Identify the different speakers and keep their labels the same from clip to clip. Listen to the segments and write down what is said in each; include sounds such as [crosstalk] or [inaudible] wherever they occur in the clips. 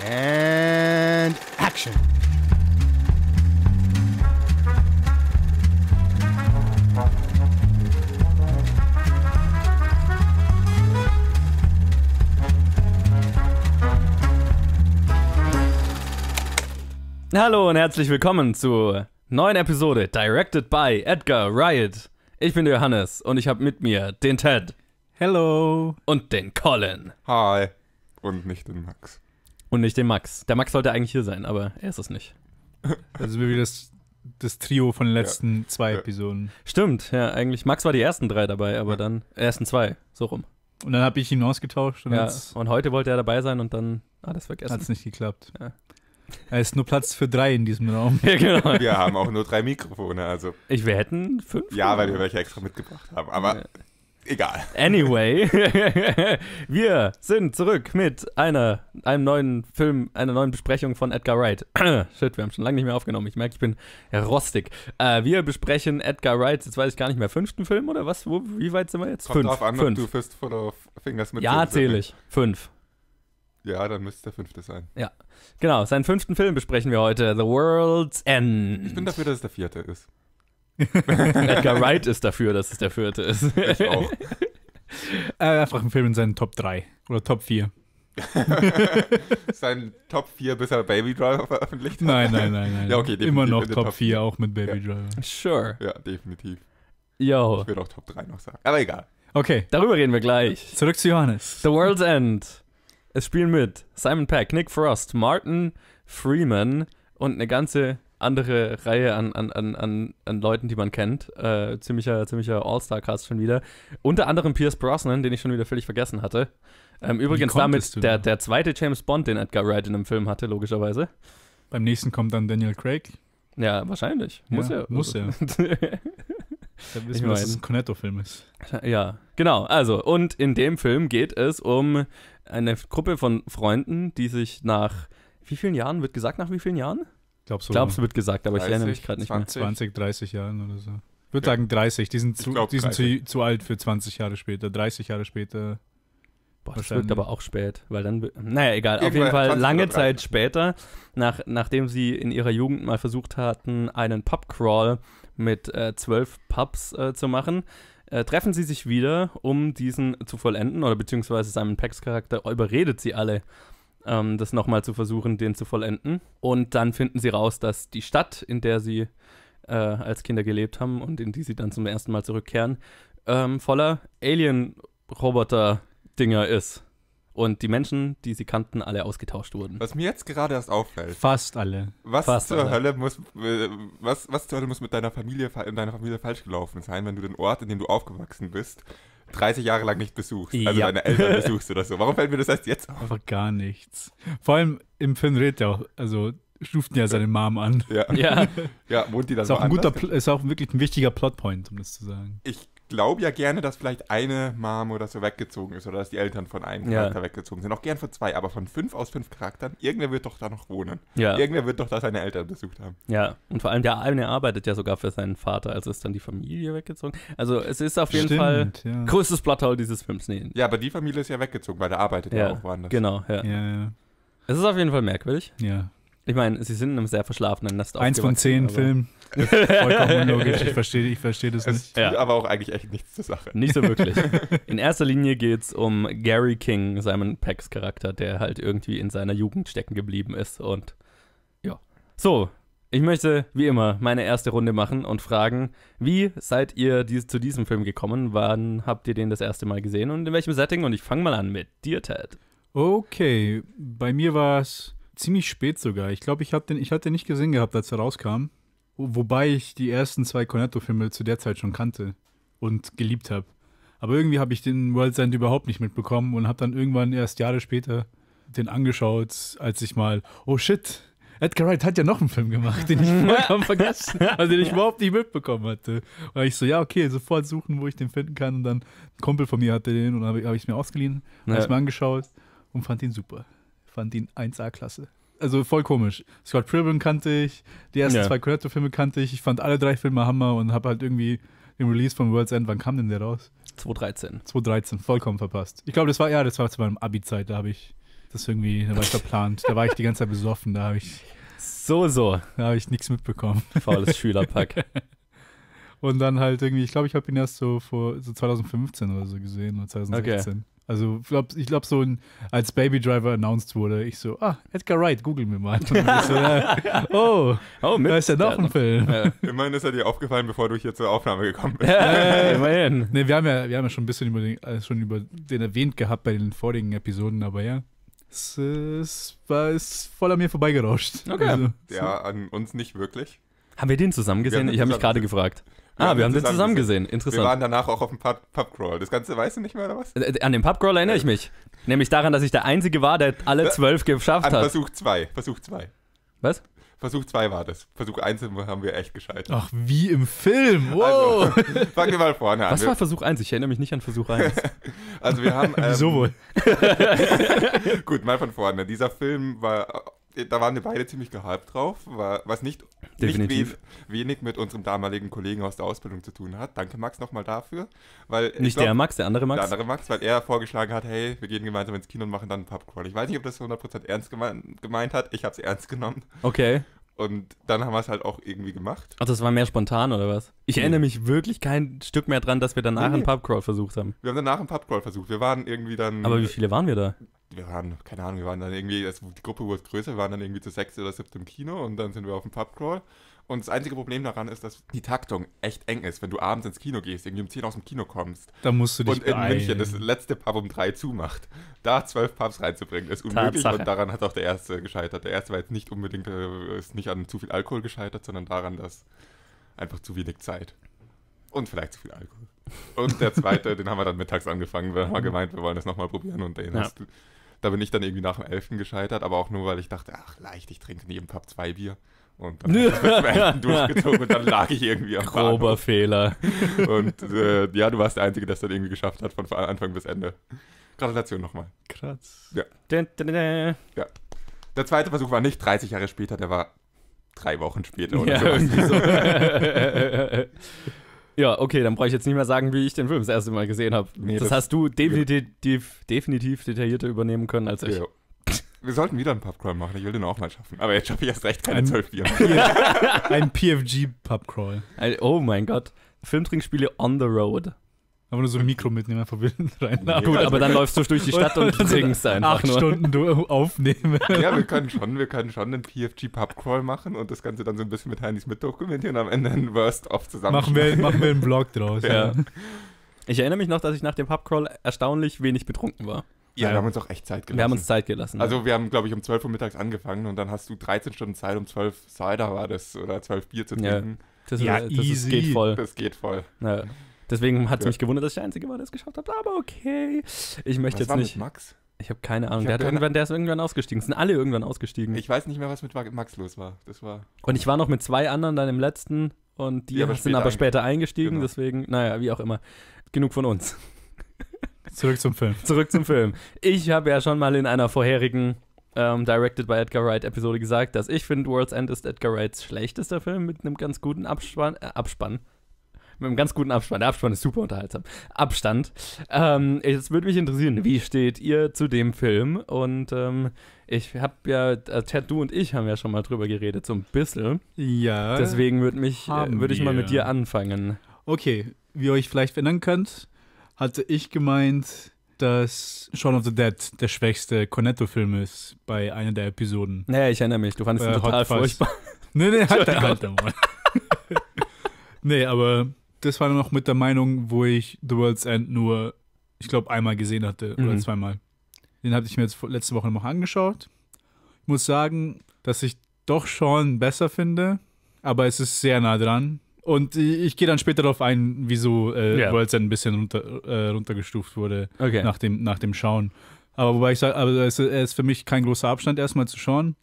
Speaker 1: And action!
Speaker 2: Hallo und herzlich willkommen zur neuen Episode Directed by Edgar Riot. Ich bin der Johannes und ich habe mit mir den Ted. Hello. Und den Colin.
Speaker 3: Hi. Und nicht den
Speaker 2: Max. Und nicht den Max. Der Max sollte eigentlich hier sein, aber er ist es nicht.
Speaker 1: [laughs] Also wie das, das Trio von den letzten ja. zwei ja.
Speaker 2: Episoden. Stimmt, ja, eigentlich. Max war die ersten drei dabei, aber ja. dann äh, ersten zwei, so rum.
Speaker 1: Und dann habe ich ihn ausgetauscht. Und, ja,
Speaker 2: und heute wollte er dabei sein und dann
Speaker 1: hat ah, er es vergessen. Hat es nicht geklappt. Ja. Er ist nur Platz für drei in diesem Raum. [laughs] Ja, genau. Wir haben
Speaker 3: auch nur drei Mikrofone, also. Ich, wir hätten fünf. Ja, weil wir welche extra mitgebracht haben, aber
Speaker 2: egal. Anyway, [laughs] [laughs] wir sind zurück mit einer, einem neuen Film, einer neuen Besprechung von Edgar Wright. [clears throat] Shit, wir haben schon lange nicht mehr aufgenommen. Ich merke, ich bin rostig. Äh, wir besprechen Edgar Wrights, jetzt weiß ich gar nicht mehr, fünften Film oder was? Wo, wie weit sind wir jetzt? Kommt fünf. Drauf an, fünf. du
Speaker 3: Fistful of Fingers mit Ja, zähle ne? ich. Fünf. Ja, dann müsste der fünfte sein.
Speaker 2: Ja, genau. Seinen fünften Film besprechen wir heute. The World's End. Ich bin dafür, dass es der vierte ist. [laughs] Edgar Wright ist dafür, dass es der vierte ist. ich auch.
Speaker 1: Äh, [laughs] einfach ein Film in seinen Top 3 oder Top 4. [laughs]
Speaker 3: Sein Top 4, bis er Baby Driver veröffentlicht hat? Nein, nein, nein. nein. Ja, okay, Immer noch Top, Top 4, auch mit Baby ja. Driver. Sure. Ja, definitiv.
Speaker 1: Yo. Ich würde auch Top 3 noch sagen.
Speaker 3: Aber egal.
Speaker 2: Okay. Darüber reden wir gleich. Zurück zu Johannes. The World's End. Es spielen mit Simon Peck, Nick Frost, Martin Freeman und eine ganze andere Reihe an, an, an, an Leuten, die man kennt. Äh, ziemlicher ziemlicher All-Star-Cast schon wieder. Unter anderem Pierce Brosnan, den ich schon wieder völlig vergessen hatte. Ähm, übrigens damit der, der zweite James Bond, den Edgar Wright in einem Film hatte, logischerweise. Beim nächsten kommt dann Daniel Craig. Ja, wahrscheinlich.
Speaker 1: Muss ja. ja. Muss also. er. [laughs] Da wissen wir, dass es ein Cornetto-Film ist.
Speaker 2: Ja, genau. Also, und in dem Film geht es um eine Gruppe von Freunden, die sich nach wie vielen Jahren, wird gesagt, nach wie vielen Jahren? Glaubst du, Glaubst du wird gesagt, aber 30, ich erinnere mich gerade nicht 20. mehr. 20,
Speaker 1: 30 Jahren oder so. Ich würde okay. sagen 30. Die sind, zu, glaub, die sind zu, zu, alt für 20 Jahre später. 30 Jahre später. Boah, das wirkt aber auch spät, weil dann. Naja, egal. Irgendwann auf jeden Fall lange Zeit
Speaker 2: später, nach, nachdem sie in ihrer Jugend mal versucht hatten, einen Pub-Crawl mit äh, zwölf Pubs äh, zu machen, äh, treffen sie sich wieder, um diesen zu vollenden oder beziehungsweise Simon Pecks Charakter überredet sie alle, ähm, das nochmal zu versuchen, den zu vollenden. Und dann finden sie raus, dass die Stadt, in der sie äh, als Kinder gelebt haben und in die sie dann zum ersten Mal zurückkehren, ähm, voller Alien-Roboter-Dinger ist. Und die Menschen, die sie kannten, alle ausgetauscht wurden. Was mir
Speaker 3: jetzt gerade erst auffällt. Fast alle. Was Fast zur alle. Hölle muss äh, was, was zur Hölle muss mit deiner Familie in deiner Familie falsch gelaufen sein, wenn du den Ort, in dem du aufgewachsen bist, 30 Jahre lang nicht besuchst, also ja. deine Eltern besuchst oder so. Warum fällt mir das erst
Speaker 1: jetzt auf? Aber gar nichts. Vor allem im Film redet er auch, also stuft ja seine Mom an. Ja. Ja, ja wohnt die dann ist auch ein guter, Ist auch wirklich ein wichtiger Plotpoint, um das zu sagen.
Speaker 3: Ich glaube ja gerne, dass vielleicht eine Mom oder so weggezogen ist oder dass die Eltern von einem ja. Charakter weggezogen sind. Auch gern von zwei, aber von fünf aus fünf Charakteren, irgendwer wird doch da noch wohnen. Ja. Irgendwer wird doch da seine Eltern besucht haben.
Speaker 2: Ja, und vor allem der eine arbeitet ja sogar für seinen Vater, also ist dann die Familie weggezogen. Also es ist auf jeden Stimmt, Fall
Speaker 4: ja.
Speaker 3: größtes Plotthole dieses Films. Nee. Ja, aber die Familie ist ja weggezogen, weil der arbeitet ja, ja auch woanders. Genau,
Speaker 2: ja. Es ist auf jeden Fall merkwürdig. Ja. Ich meine, sie sind in einem sehr verschlafenen Nest Eins von zehn Filmen. [laughs] Vollkommen unlogisch. Ich
Speaker 1: verstehe ich versteh das es nicht. Ja. aber auch eigentlich echt nichts zur Sache. Nicht so wirklich. [laughs]
Speaker 2: In erster Linie geht es um Gary King, Simon Pecks Charakter, der halt irgendwie in seiner Jugend stecken geblieben ist. Und ja. So, ich möchte wie immer meine erste Runde machen und fragen, wie seid ihr dies, zu diesem Film gekommen? Wann habt ihr den das erste Mal gesehen und in welchem Setting? Und ich fange mal an mit dir, Ted.
Speaker 1: Okay, bei mir war es ziemlich spät sogar. Ich glaube, ich habe den, hatte den nicht gesehen gehabt, als er rauskam. Wobei ich die ersten zwei Cornetto-Filme zu der Zeit schon kannte und geliebt habe. Aber irgendwie habe ich den World's End überhaupt nicht mitbekommen und habe dann irgendwann erst Jahre später den angeschaut, als ich mal, oh shit, Edgar Wright hat ja noch einen Film gemacht, den ich [laughs] vollkommen vergessen, also den ich überhaupt nicht mitbekommen hatte. Und ich so, ja, okay, sofort suchen, wo ich den finden kann. Und dann ein Kumpel von mir hatte den und habe hab ich es mir ausgeliehen, ja. habe es mir angeschaut und fand ihn super fand ihn 1A klasse. Also voll komisch. Scott Pilgrim kannte ich, die ersten ja. zwei Creator-Filme kannte ich. Ich fand alle drei Filme Hammer und habe halt irgendwie den Release von World's End, wann kam denn der raus? 2013. 2013, vollkommen verpasst. Ich glaube, das war, ja, das war zu meinem Abi-Zeit, da habe ich das irgendwie, da war ich verplant, da war ich die ganze Zeit besoffen, da habe ich. So, so. Da habe ich nichts mitbekommen. Faules [laughs] Schülerpack. und dann halt irgendwie, ich glaube, ich habe ihn erst so vor so 2015 oder so gesehen oder 2016. Okay. Also ich glaube, so ein, als Baby Driver announced wurde, ich so, ah, Edgar Wright, google mir mal. So, äh, [laughs] oh, oh da ist ja noch ein Film.
Speaker 3: Ja. [laughs] Immerhin ist er dir aufgefallen, bevor du hier zur Aufnahme gekommen bist. Äh, [laughs]
Speaker 1: immerhin. Nee, wir haben ja, wir haben ja schon ein bisschen über den, äh, schon über den erwähnt gehabt bei den vorigen Episoden, aber ja. Es, es war es voll an mir vorbeigerauscht. Okay. Also, ja,
Speaker 3: an uns nicht wirklich. Haben wir den zusammen gesehen? Ich habe mich gerade gefragt ah, wir haben sie zusammen gesehen. Interessant. Wir waren danach auch auf dem Pub Pubcrawl. Das Ganze weißt du nicht mehr, oder was? Äh, an den Pubcrawl erinnere ich äh. mich. Nämlich daran, dass ich der Einzige war, der alle äh, zwölf geschafft An hat. Versuch zwei. Versuch zwei. Was? Versuch 2 war das. Versuch 1 haben wir echt gescheitert. Ach,
Speaker 1: wie im Film.
Speaker 3: Also, wow. Also, [laughs] fangen wir mal vorne an. Was war Versuch 1? Ich erinnere mich nicht an Versuch 1. [laughs] also wir haben... [laughs] Ähm, Wieso wohl? gut, mal von vorne. Dieser Film war da waren wir beide ziemlich gehypt drauf, was nicht, Definitiv. nicht wenig mit unserem damaligen Kollegen aus der Ausbildung zu tun hat. Danke, Max, nochmal dafür. Weil nicht glaub, der Max, der andere Max? Der andere Max, weil er vorgeschlagen hat, hey, wir gehen gemeinsam ins Kino und machen dann einen Pubcrawl. Ich weiß nicht, ob das 100% ernst gemeint hat. Ich habe es ernst genommen. Okay. Und dann haben wir es halt auch irgendwie gemacht.
Speaker 2: Ach, das war mehr spontan oder was? Ich erinnere mich wirklich kein Stück mehr dran, dass wir danach nee. einen Pubcrawl versucht haben.
Speaker 3: Wir haben danach einen Pubcrawl versucht. Wir waren irgendwie dann. Aber wie viele waren wir da? Wir waren, keine Ahnung, wir waren dann irgendwie, also die Gruppe wurde größer, wir waren dann irgendwie zu sechs oder siebten im Kino und dann sind wir auf dem Pubcrawl. Und das einzige Problem daran ist, dass die Taktung echt eng ist, wenn du abends ins Kino gehst, irgendwie um 10 aus dem Kino kommst.
Speaker 1: Da musst du dich Und in beeilen. München das
Speaker 3: letzte Pub um 3 zumacht. Da 12 Pubs reinzubringen, ist unmöglich. Tatsache. Und daran hat auch der erste gescheitert. Der erste war jetzt nicht unbedingt, äh, ist nicht an zu viel Alkohol gescheitert, sondern daran, dass einfach zu wenig Zeit. Und vielleicht zu viel Alkohol. Und der zweite, den haben wir dann mittags angefangen. Wir haben gemeint, wir wollen das nochmal probieren. Und den ja. hast du da bin ich dann irgendwie nach dem 11. gescheitert, aber auch nur, weil ich dachte, ach leicht, ich trinke neben Pub zwei Bier. Und dann habe ich [laughs] durchgezogen und dann lag ich irgendwie am Grober Bahnhof. Fehler. Und äh, ja, du warst der Einzige, der es dann irgendwie geschafft hat, von Anfang bis Ende. Gratulation nochmal. Kratz. Ja. Dun, dun, dun. ja. Der zweite Versuch war nicht 30 Jahre später, der war drei Wochen später oder ja, so. [laughs] ja, okay, dann brauche ich jetzt nicht mehr sagen, wie ich den Film das erste Mal gesehen habe.
Speaker 2: Nee, das, das, hast du definitiv, definitiv detaillierter übernehmen können als ich. Ja wir sollten
Speaker 3: wieder einen Pubcrawl machen. Ich will den auch mal schaffen. Aber jetzt schaffe ich erst recht keine 12 Bier. [laughs] ein
Speaker 1: PFG-Pubcrawl. Oh mein Gott. Filmtrinkspiele on the road. Aber nur so ein Mikro mitnehmen, einfach wild reinladen. Gut, aber dann läufst du durch die Stadt und [laughs] trinkst einfach acht nur. Stunden aufnehmen.
Speaker 3: Ja, wir können schon, wir können schon einen PFG Pubcrawl machen und das Ganze dann so ein bisschen mit Heinis mitdokumentieren und am Ende einen worst off zusammen. Machen wir, machen wir einen Blog draus. Ja. ja. Ich erinnere mich noch, dass ich nach
Speaker 2: dem Pubcrawl erstaunlich wenig betrunken war. Ja, wir haben uns auch echt Zeit gelassen. Wir haben uns Zeit gelassen. Also
Speaker 3: ja. wir haben, glaube ich, um 12 Uhr mittags angefangen und dann hast du 13 Stunden Zeit, um 12 Cider war das oder 12 Bier zu trinken. Ja, das, ja, ist, das ist, geht voll. Das geht voll. Ja.
Speaker 2: Deswegen hat es mich gewundert, dass ich der Einzige war, der es
Speaker 4: geschafft hat. Aber okay. Ich
Speaker 2: möchte was jetzt war nicht. Mit Max? Ich habe keine Ahnung. Hab der, keine irgendwann, der ist irgendwann ausgestiegen. Es sind alle irgendwann ausgestiegen.
Speaker 3: Ich weiß nicht mehr, was mit Max los war. Das war.
Speaker 2: Und ich war noch mit zwei anderen dann im letzten und die, die aber sind aber später eingestiegen. Genau. Deswegen, naja, wie auch immer. Genug von uns.
Speaker 1: Zurück zum Film. Zurück zum Film.
Speaker 2: Ich habe ja schon mal in einer vorherigen ähm, Directed by Edgar Wright Episode gesagt, dass ich finde, World's End ist Edgar Wrights schlechtester Film mit einem ganz guten Abspann. Äh, Abspann. Mit einem ganz guten Abspann. Der Abspann ist super unterhaltsam. Abstand. Ähm, jetzt würde mich interessieren, wie steht ihr zu dem Film? Und ähm, ich habe ja, äh, Chad, du und ich haben ja schon mal drüber geredet, so ein bisschen. Ja. Deswegen würde äh, würde ich mal mit dir anfangen.
Speaker 1: Okay, wie ihr euch vielleicht erinnern könnt, hatte ich gemeint, dass Shaun of the Dead der schwächste Cornetto-Film ist bei einer der Episoden. Naja, ich erinnere mich, du fandest äh, ihn total furchtbar. [laughs] Nee, nee, halt, halt, halt [laughs] Nee, aber das war noch mit der Meinung, wo ich The World's End nur, ich glaube, einmal gesehen hatte mhm. oder zweimal. Den hatte ich mir jetzt letzte Woche noch angeschaut. Ich muss sagen, dass ich doch Sean besser finde, aber es ist sehr nah dran. Und ich gehe dann später darauf ein, wieso äh, yeah. Worlds ein bisschen runter, äh, runtergestuft wurde okay. nach, dem, nach dem Schauen. Aber wobei ich sage, aber also es ist für mich kein großer Abstand erstmal zu schauen.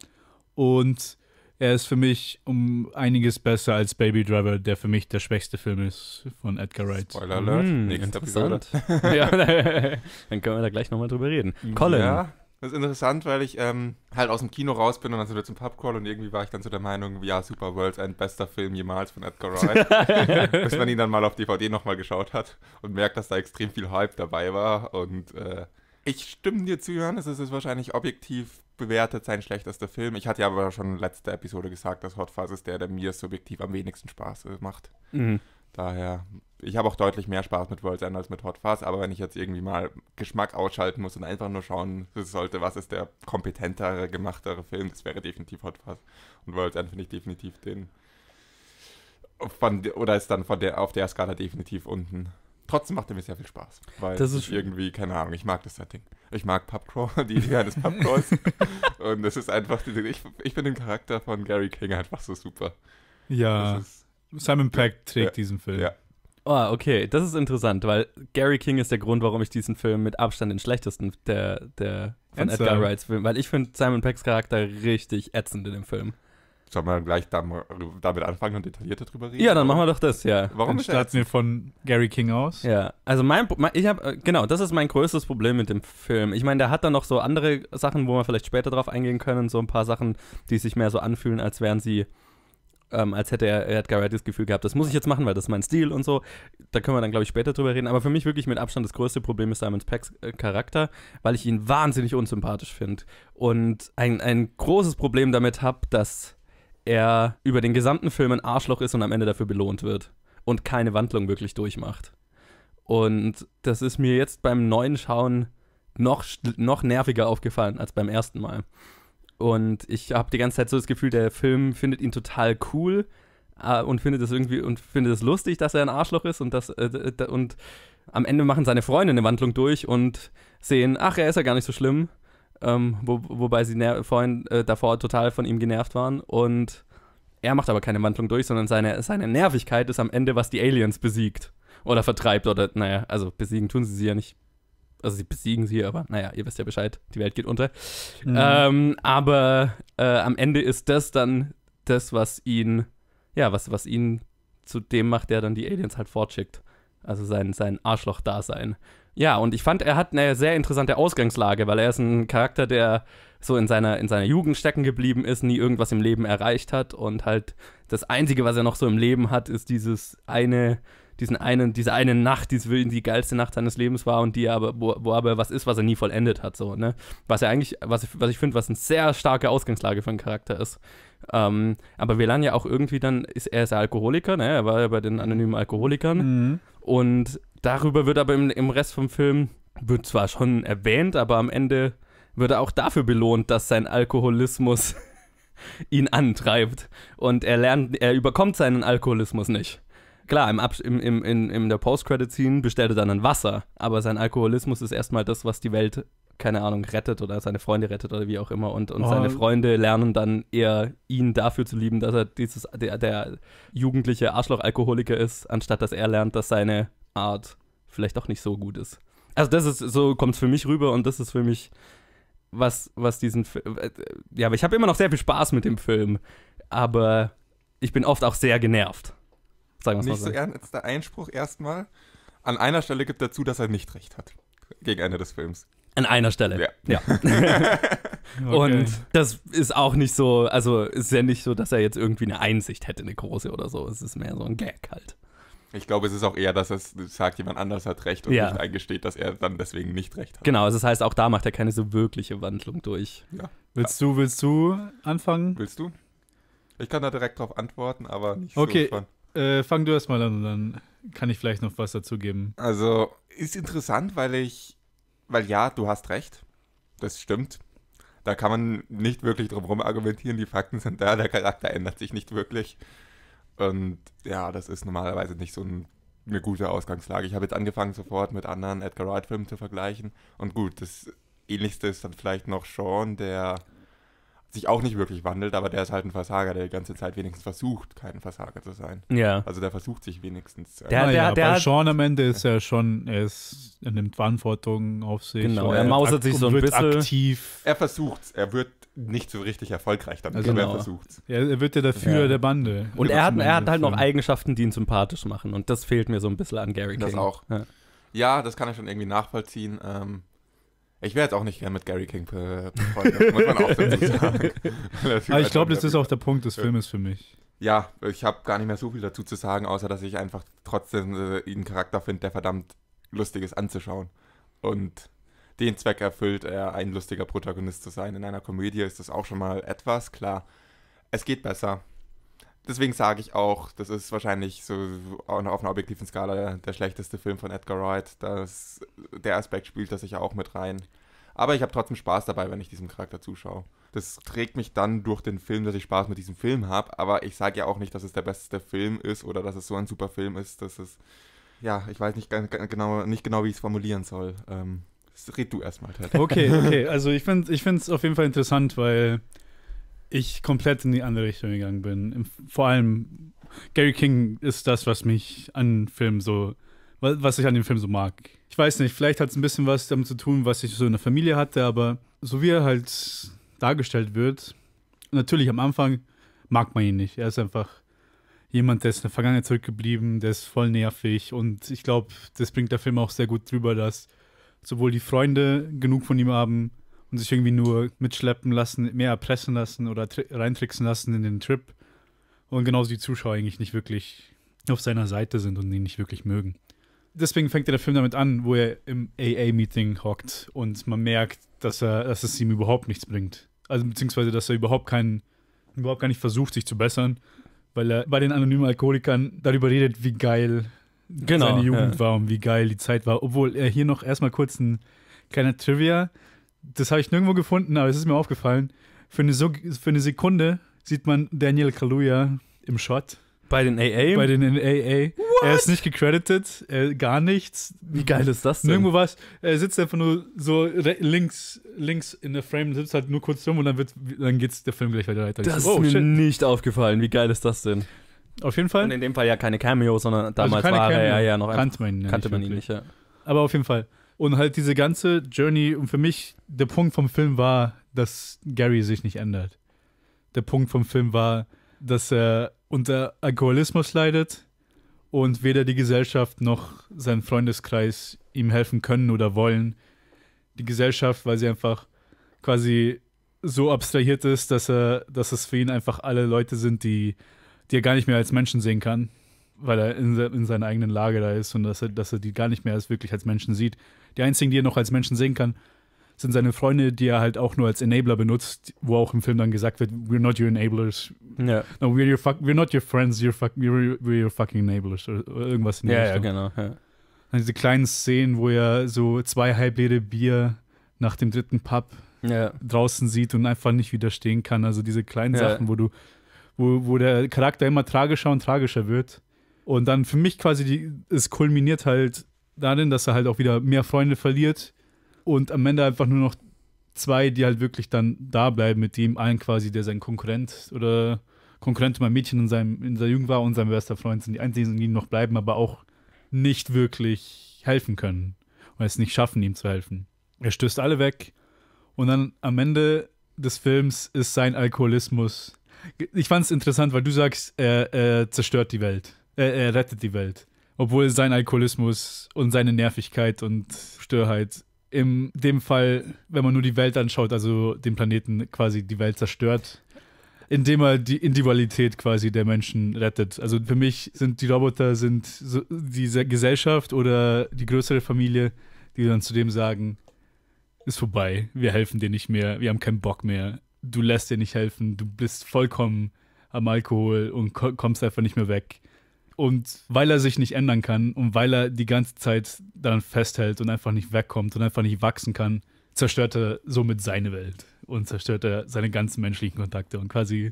Speaker 1: Und er ist für mich um einiges besser als Baby Driver, der für mich der schwächste Film ist von Edgar Wright. Spoiler Alert, mmh, nächste [laughs] ja, [laughs] dann können wir da gleich nochmal drüber reden. Colin, ja.
Speaker 3: Das ist interessant, weil ich ähm, halt aus dem Kino raus bin und dann so wir zum Pubcrawl und irgendwie war ich dann so der Meinung, ja, Super Worlds, ein bester Film jemals von Edgar Wright. [laughs] Bis man ihn dann mal auf DVD nochmal geschaut hat und merkt, dass da extrem viel Hype dabei war. Und äh, ich stimme dir zu, Johannes, es ist wahrscheinlich objektiv bewertet sein schlechtester Film. Ich hatte ja aber schon in letzter Episode gesagt, dass Hot Fuzz ist der, der mir subjektiv am wenigsten Spaß macht. Mhm. Daher ich habe auch deutlich mehr Spaß mit World's End als mit Hot Fuzz, aber wenn ich jetzt irgendwie mal Geschmack ausschalten muss und einfach nur schauen sollte, was ist der kompetentere, gemachtere Film, das wäre definitiv Hot Fuzz. Und World's End finde ich definitiv den. Von, oder ist dann von der, auf der Skala definitiv unten. Trotzdem macht er mir sehr viel Spaß. Weil das ist irgendwie, keine Ahnung, ich mag das Setting. Ich mag Pubcrawl, [laughs] die Idee eines Pubcrawls. [laughs] und es ist einfach, ich, ich finde den Charakter von Gary King einfach so super.
Speaker 1: Ja. Simon Peck trägt ja, diesen Film. Ja,
Speaker 3: Oh, okay, das ist interessant, weil Gary King ist der
Speaker 2: Grund, warum ich diesen Film mit Abstand den schlechtesten der, der von Ernsthaft? Edgar Wrights Film, weil ich finde Simon Pecks
Speaker 3: Charakter richtig ätzend in dem Film. Sollen wir gleich damit anfangen und detaillierter drüber
Speaker 1: reden? Ja, dann machen wir doch das,
Speaker 2: ja. Warum starten wir von Gary King aus? Ja, also mein, mein ich habe äh, genau, das ist mein größtes Problem mit dem Film. Ich meine, der hat dann noch so andere Sachen, wo wir vielleicht später drauf eingehen können, so ein paar Sachen, die sich mehr so anfühlen, als wären sie ähm, als hätte er, Edgar Wright das Gefühl gehabt, das muss ich jetzt machen, weil das ist mein Stil und so. Da können wir dann, glaube ich, später drüber reden. Aber für mich wirklich mit Abstand das größte Problem ist Simon Pecks äh, Charakter, weil ich ihn wahnsinnig unsympathisch finde. Und ein, ein großes Problem damit habe, dass er über den gesamten Film ein Arschloch ist und am Ende dafür belohnt wird und keine Wandlung wirklich durchmacht. Und das ist mir jetzt beim neuen Schauen noch, noch nerviger aufgefallen als beim ersten Mal. Und ich habe die ganze Zeit so das Gefühl, der Film findet ihn total cool äh, und findet es irgendwie und findet es lustig, dass er ein Arschloch ist und das äh, und am Ende machen seine Freunde eine Wandlung durch und sehen, ach, er ist ja gar nicht so schlimm. Ähm, wo, wobei sie vorhin äh, davor total von ihm genervt waren. Und er macht aber keine Wandlung durch, sondern seine, seine Nervigkeit ist am Ende, was die Aliens besiegt. Oder vertreibt, oder naja, also besiegen tun sie sie ja nicht also sie besiegen sie, aber naja, ihr wisst ja Bescheid, die Welt geht unter. Mhm. Ähm, aber äh, am Ende ist das dann das, was ihn, ja, was, was ihn zu dem macht, der dann die Aliens halt fortschickt. Also sein, sein Arschloch-Dasein. Ja, und ich fand, er hat eine sehr interessante Ausgangslage, weil er ist ein Charakter, der so in seiner, in seiner Jugend stecken geblieben ist, nie irgendwas im Leben erreicht hat und halt das Einzige, was er noch so im Leben hat, ist dieses eine diesen einen, diese eine Nacht, die die geilste Nacht seines Lebens war und die aber, wo, wo, aber was ist, was er nie vollendet hat, so, ne? Was er eigentlich, was ich, was ich finde, was eine sehr starke Ausgangslage für einen Charakter ist. Ähm, aber wir lernen ja auch irgendwie dann, ist, er ist ja Alkoholiker, ne? Er war ja bei den anonymen Alkoholikern. Mhm. Und darüber wird aber im, im Rest vom Film, wird zwar schon erwähnt, aber am Ende wird er auch dafür belohnt, dass sein Alkoholismus [laughs] ihn antreibt. Und er lernt, er überkommt seinen Alkoholismus nicht. Klar, im, Abs im, im, in, in der Post-Credit-Scene bestellt er dann ein Wasser, aber sein Alkoholismus ist erstmal das, was die Welt, keine Ahnung, rettet oder seine Freunde rettet oder wie auch immer. Und, und oh. seine Freunde lernen dann eher ihn dafür zu lieben, dass er dieses, der, der jugendliche Arschloch-Alkoholiker ist, anstatt dass er lernt, dass seine Art vielleicht auch nicht so gut ist. Also das ist, so kommt es für mich rüber und das ist für mich, was, was diesen, äh, ja, aber ich habe immer noch sehr viel Spaß mit dem Film, aber ich bin oft auch sehr genervt.
Speaker 3: Sagen wir's nicht mal so. so ernster Einspruch erstmal. An einer Stelle gibt er zu, dass er nicht recht hat. Gegen Ende des Films. An einer Stelle. Ja. ja. [laughs] okay. Und
Speaker 2: das ist auch nicht so, also ist ja nicht so, dass er jetzt irgendwie eine Einsicht hätte, eine große oder so. Es ist mehr so ein Gag halt.
Speaker 3: Ich glaube, es ist auch eher, dass es sagt, jemand anders hat recht und ja. nicht eingesteht, dass er dann deswegen nicht recht hat. Genau, also das heißt, auch da macht er keine so wirkliche Wandlung durch. Ja.
Speaker 1: Willst du, willst du anfangen? Willst du?
Speaker 3: Ich kann da direkt drauf antworten, aber nicht okay. so spannend.
Speaker 1: Äh, fang du erstmal an und dann kann ich vielleicht noch was dazugeben. Also, ist interessant,
Speaker 3: weil ich, weil ja, du hast recht. Das stimmt. Da kann man nicht wirklich drum herum argumentieren. Die Fakten sind da, der Charakter ändert sich nicht wirklich. Und ja, das ist normalerweise nicht so ein, eine gute Ausgangslage. Ich habe jetzt angefangen, sofort mit anderen Edgar Wright-Filmen zu vergleichen. Und gut, das Ähnlichste ist dann vielleicht noch Sean, der sich auch nicht wirklich wandelt, aber der ist halt ein Versager, der die ganze Zeit wenigstens versucht, kein Versager zu sein. Ja. Also der versucht sich wenigstens. Äh, der, der, ja, der, der Sean
Speaker 1: am Ende ist ja schon, er, ist, er nimmt Verantwortung auf sich. Genau, er mausert sich so ein bisschen.
Speaker 3: Aktiv. Er versucht's, er wird nicht so richtig erfolgreich damit, also genau. er versucht's. Ja,
Speaker 1: er wird ja der Führer ja. der Bande. Und er hat, er hat halt noch
Speaker 2: Eigenschaften, die ihn sympathisch machen und das fehlt mir so ein bisschen an Gary King. Das auch. Ja,
Speaker 3: ja das kann ich schon irgendwie nachvollziehen. Ähm, ich wäre jetzt auch nicht gern mit Gary King befreundet, muss man auch dazu [laughs] sagen. Aber ich glaube, das ist auch der Punkt des Filmes für mich. Ja, ich habe gar nicht mehr so viel dazu zu sagen, außer dass ich einfach trotzdem äh, einen Charakter finde, der verdammt lustig ist anzuschauen. Und den Zweck erfüllt er, ein lustiger Protagonist zu sein. In einer Komödie ist das auch schon mal etwas, klar. Es geht besser deswegen sage ich auch, das ist wahrscheinlich so auf einer objektiven Skala der schlechteste Film von Edgar Wright. Das, der Aspekt spielt da sicher auch mit rein. Aber ich habe trotzdem Spaß dabei, wenn ich diesem Charakter zuschaue. Das trägt mich dann durch den Film, dass ich Spaß mit diesem Film habe. Aber ich sage ja auch nicht, dass es der beste Film ist oder dass es so ein super Film ist, dass es. Ja, ich weiß nicht genau, nicht genau wie ich es formulieren soll. Ähm, red du erstmal, Ted. Okay, okay. [laughs]
Speaker 1: Also ich finde es auf jeden Fall interessant, weil ich komplett in die andere Richtung gegangen bin. Vor allem Gary King ist das, was mich an Film so, was ich an dem Film so mag. Ich weiß nicht, vielleicht hat es ein bisschen was damit zu tun, was ich so in der Familie hatte, aber so wie er halt dargestellt wird, natürlich am Anfang mag man ihn nicht. Er ist einfach jemand, der ist in der Vergangenheit zurückgeblieben, der ist voll nervig und ich glaube, das bringt der Film auch sehr gut drüber, dass sowohl die Freunde genug von ihm haben, und sich irgendwie nur mitschleppen lassen, mehr erpressen lassen oder reintricksen lassen in den Trip. Und genauso die Zuschauer eigentlich nicht wirklich auf seiner Seite sind und ihn nicht wirklich mögen. Deswegen fängt der Film damit an, wo er im AA-Meeting hockt und man merkt, dass, er, dass es ihm überhaupt nichts bringt. Also beziehungsweise, dass er überhaupt keinen, überhaupt gar nicht versucht, sich zu bessern, weil er bei den anonymen Alkoholikern darüber redet, wie geil genau, seine Jugend ja. war und wie geil die Zeit war. Obwohl er hier noch erstmal kurz ein kleiner Trivia das habe ich nirgendwo gefunden, aber es ist mir aufgefallen. Für eine, so für eine Sekunde sieht man Daniel Kaluja im Shot. Bei den AA? Bei den AA. What? Er ist nicht gecredited, äh, gar nichts. Wie geil ist das denn? Nirgendwo was. Er sitzt einfach nur so links, links in der Frame, sitzt halt nur kurz rum und dann, wird, dann geht der Film gleich weiter Das so, oh, ist mir shit.
Speaker 2: nicht aufgefallen. Wie geil ist das denn?
Speaker 1: Auf jeden Fall. Und in
Speaker 2: dem Fall ja keine Cameo, sondern also damals also war Cameo. er ja, noch ein. Kannte man ihn, kannte man ihn nicht, ja.
Speaker 1: Aber auf jeden Fall. Und halt diese ganze Journey, und für mich, der Punkt vom Film war, dass Gary sich nicht ändert. Der Punkt vom Film war, dass er unter Alkoholismus leidet und weder die Gesellschaft noch sein Freundeskreis ihm helfen können oder wollen. Die Gesellschaft, weil sie einfach quasi so abstrahiert ist, dass er, dass es für ihn einfach alle Leute sind, die, die er gar nicht mehr als Menschen sehen kann, weil er in, in seiner eigenen Lage da ist und dass er, dass er die gar nicht mehr als wirklich als Menschen sieht. Die einzigen, die er noch als Menschen sehen kann, sind seine Freunde, die er halt auch nur als Enabler benutzt, wo auch im Film dann gesagt wird, we're not your enablers. Ja. No, we're, your fuck, we're not your friends, you're fuck, we're, we're your fucking enablers oder irgendwas in der ja, Richtung. Ja, genau. Ja. Dann diese kleinen Szenen, wo er so zwei halbleere Bier nach dem dritten Pub ja. draußen sieht und einfach nicht widerstehen kann. Also diese kleinen ja. Sachen, wo du, wo, wo der Charakter immer tragischer und tragischer wird. Und dann für mich quasi, die, es kulminiert halt darin, dass er halt auch wieder mehr Freunde verliert und am Ende einfach nur noch zwei, die halt wirklich dann da bleiben mit dem einen quasi, der sein Konkurrent oder Konkurrent mein Mädchen in, seinem, in seiner Jugend war und sein bester Freund sind die einzigen, die noch bleiben, aber auch nicht wirklich helfen können und es nicht schaffen, ihm zu helfen. Er stößt alle weg und dann am Ende des Films ist sein Alkoholismus. Ich fand es interessant, weil du sagst, er, er zerstört die Welt, er, er rettet die Welt. Obwohl sein Alkoholismus und seine Nervigkeit und Störheit in dem Fall, wenn man nur die Welt anschaut, also den Planeten quasi die Welt zerstört, indem er die Individualität quasi der Menschen rettet. Also für mich sind die Roboter sind so diese Gesellschaft oder die größere Familie, die dann zu dem sagen, ist vorbei, wir helfen dir nicht mehr, wir haben keinen Bock mehr, du lässt dir nicht helfen, du bist vollkommen am Alkohol und kommst einfach nicht mehr weg. Und weil er sich nicht ändern kann und weil er die ganze Zeit daran festhält und einfach nicht wegkommt und einfach nicht wachsen kann, zerstört er somit seine Welt und zerstört er seine ganzen menschlichen Kontakte. Und quasi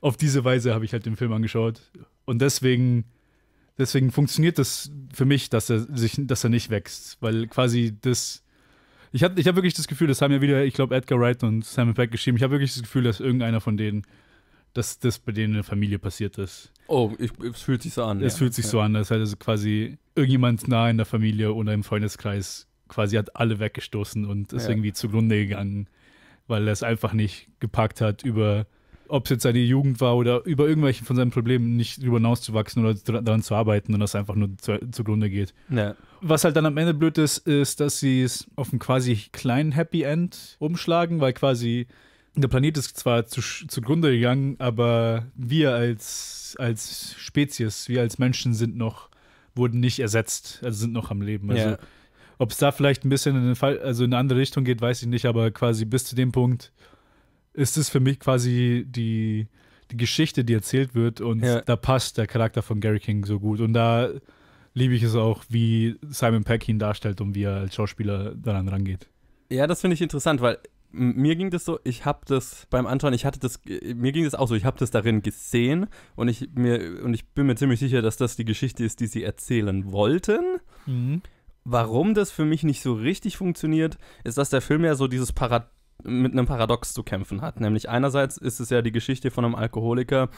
Speaker 1: auf diese Weise habe ich halt den Film angeschaut. Und deswegen, deswegen funktioniert das für mich, dass er sich, dass er nicht wächst. Weil quasi das. Ich habe ich hab wirklich das Gefühl, das haben ja wieder, ich glaube, Edgar Wright und Simon Peck geschrieben, ich habe wirklich das Gefühl, dass irgendeiner von denen dass das bei denen in der Familie passiert ist. Oh, ich, es fühlt sich so an. Es ja. fühlt sich ja. so an, dass halt also quasi irgendjemand nah in der Familie oder im Freundeskreis quasi hat alle weggestoßen und ist ja. irgendwie zugrunde gegangen, weil er es einfach nicht gepackt hat, über ob es jetzt seine Jugend war oder über irgendwelche von seinen Problemen nicht drüber hinauszuwachsen oder daran zu arbeiten und das einfach nur zu, zugrunde geht. Ja. Was halt dann am Ende blöd ist, ist, dass sie es auf einen quasi kleinen Happy End umschlagen, weil quasi der Planet ist zwar zu, zugrunde gegangen, aber wir als, als Spezies, wir als Menschen sind noch, wurden nicht ersetzt, also sind noch am Leben. Also, ja. ob es da vielleicht ein bisschen in, Fall, also in eine andere Richtung geht, weiß ich nicht, aber quasi bis zu dem Punkt ist es für mich quasi die, die Geschichte, die erzählt wird und ja. da passt der Charakter von Gary King so gut und da liebe ich es auch, wie Simon Peck ihn darstellt und wie er als Schauspieler daran rangeht.
Speaker 2: Ja, das finde ich interessant, weil mir ging das so, ich habe das beim Anschauen, ich hatte das, äh, mir ging das auch so, ich habe das darin gesehen und ich mir und ich bin mir ziemlich sicher, dass das die Geschichte ist, die sie erzählen wollten. Mhm. Warum das für mich nicht so richtig funktioniert, ist, dass der Film ja so dieses Paradox mit einem Paradox zu kämpfen hat. Nämlich einerseits ist es ja die Geschichte von einem Alkoholiker,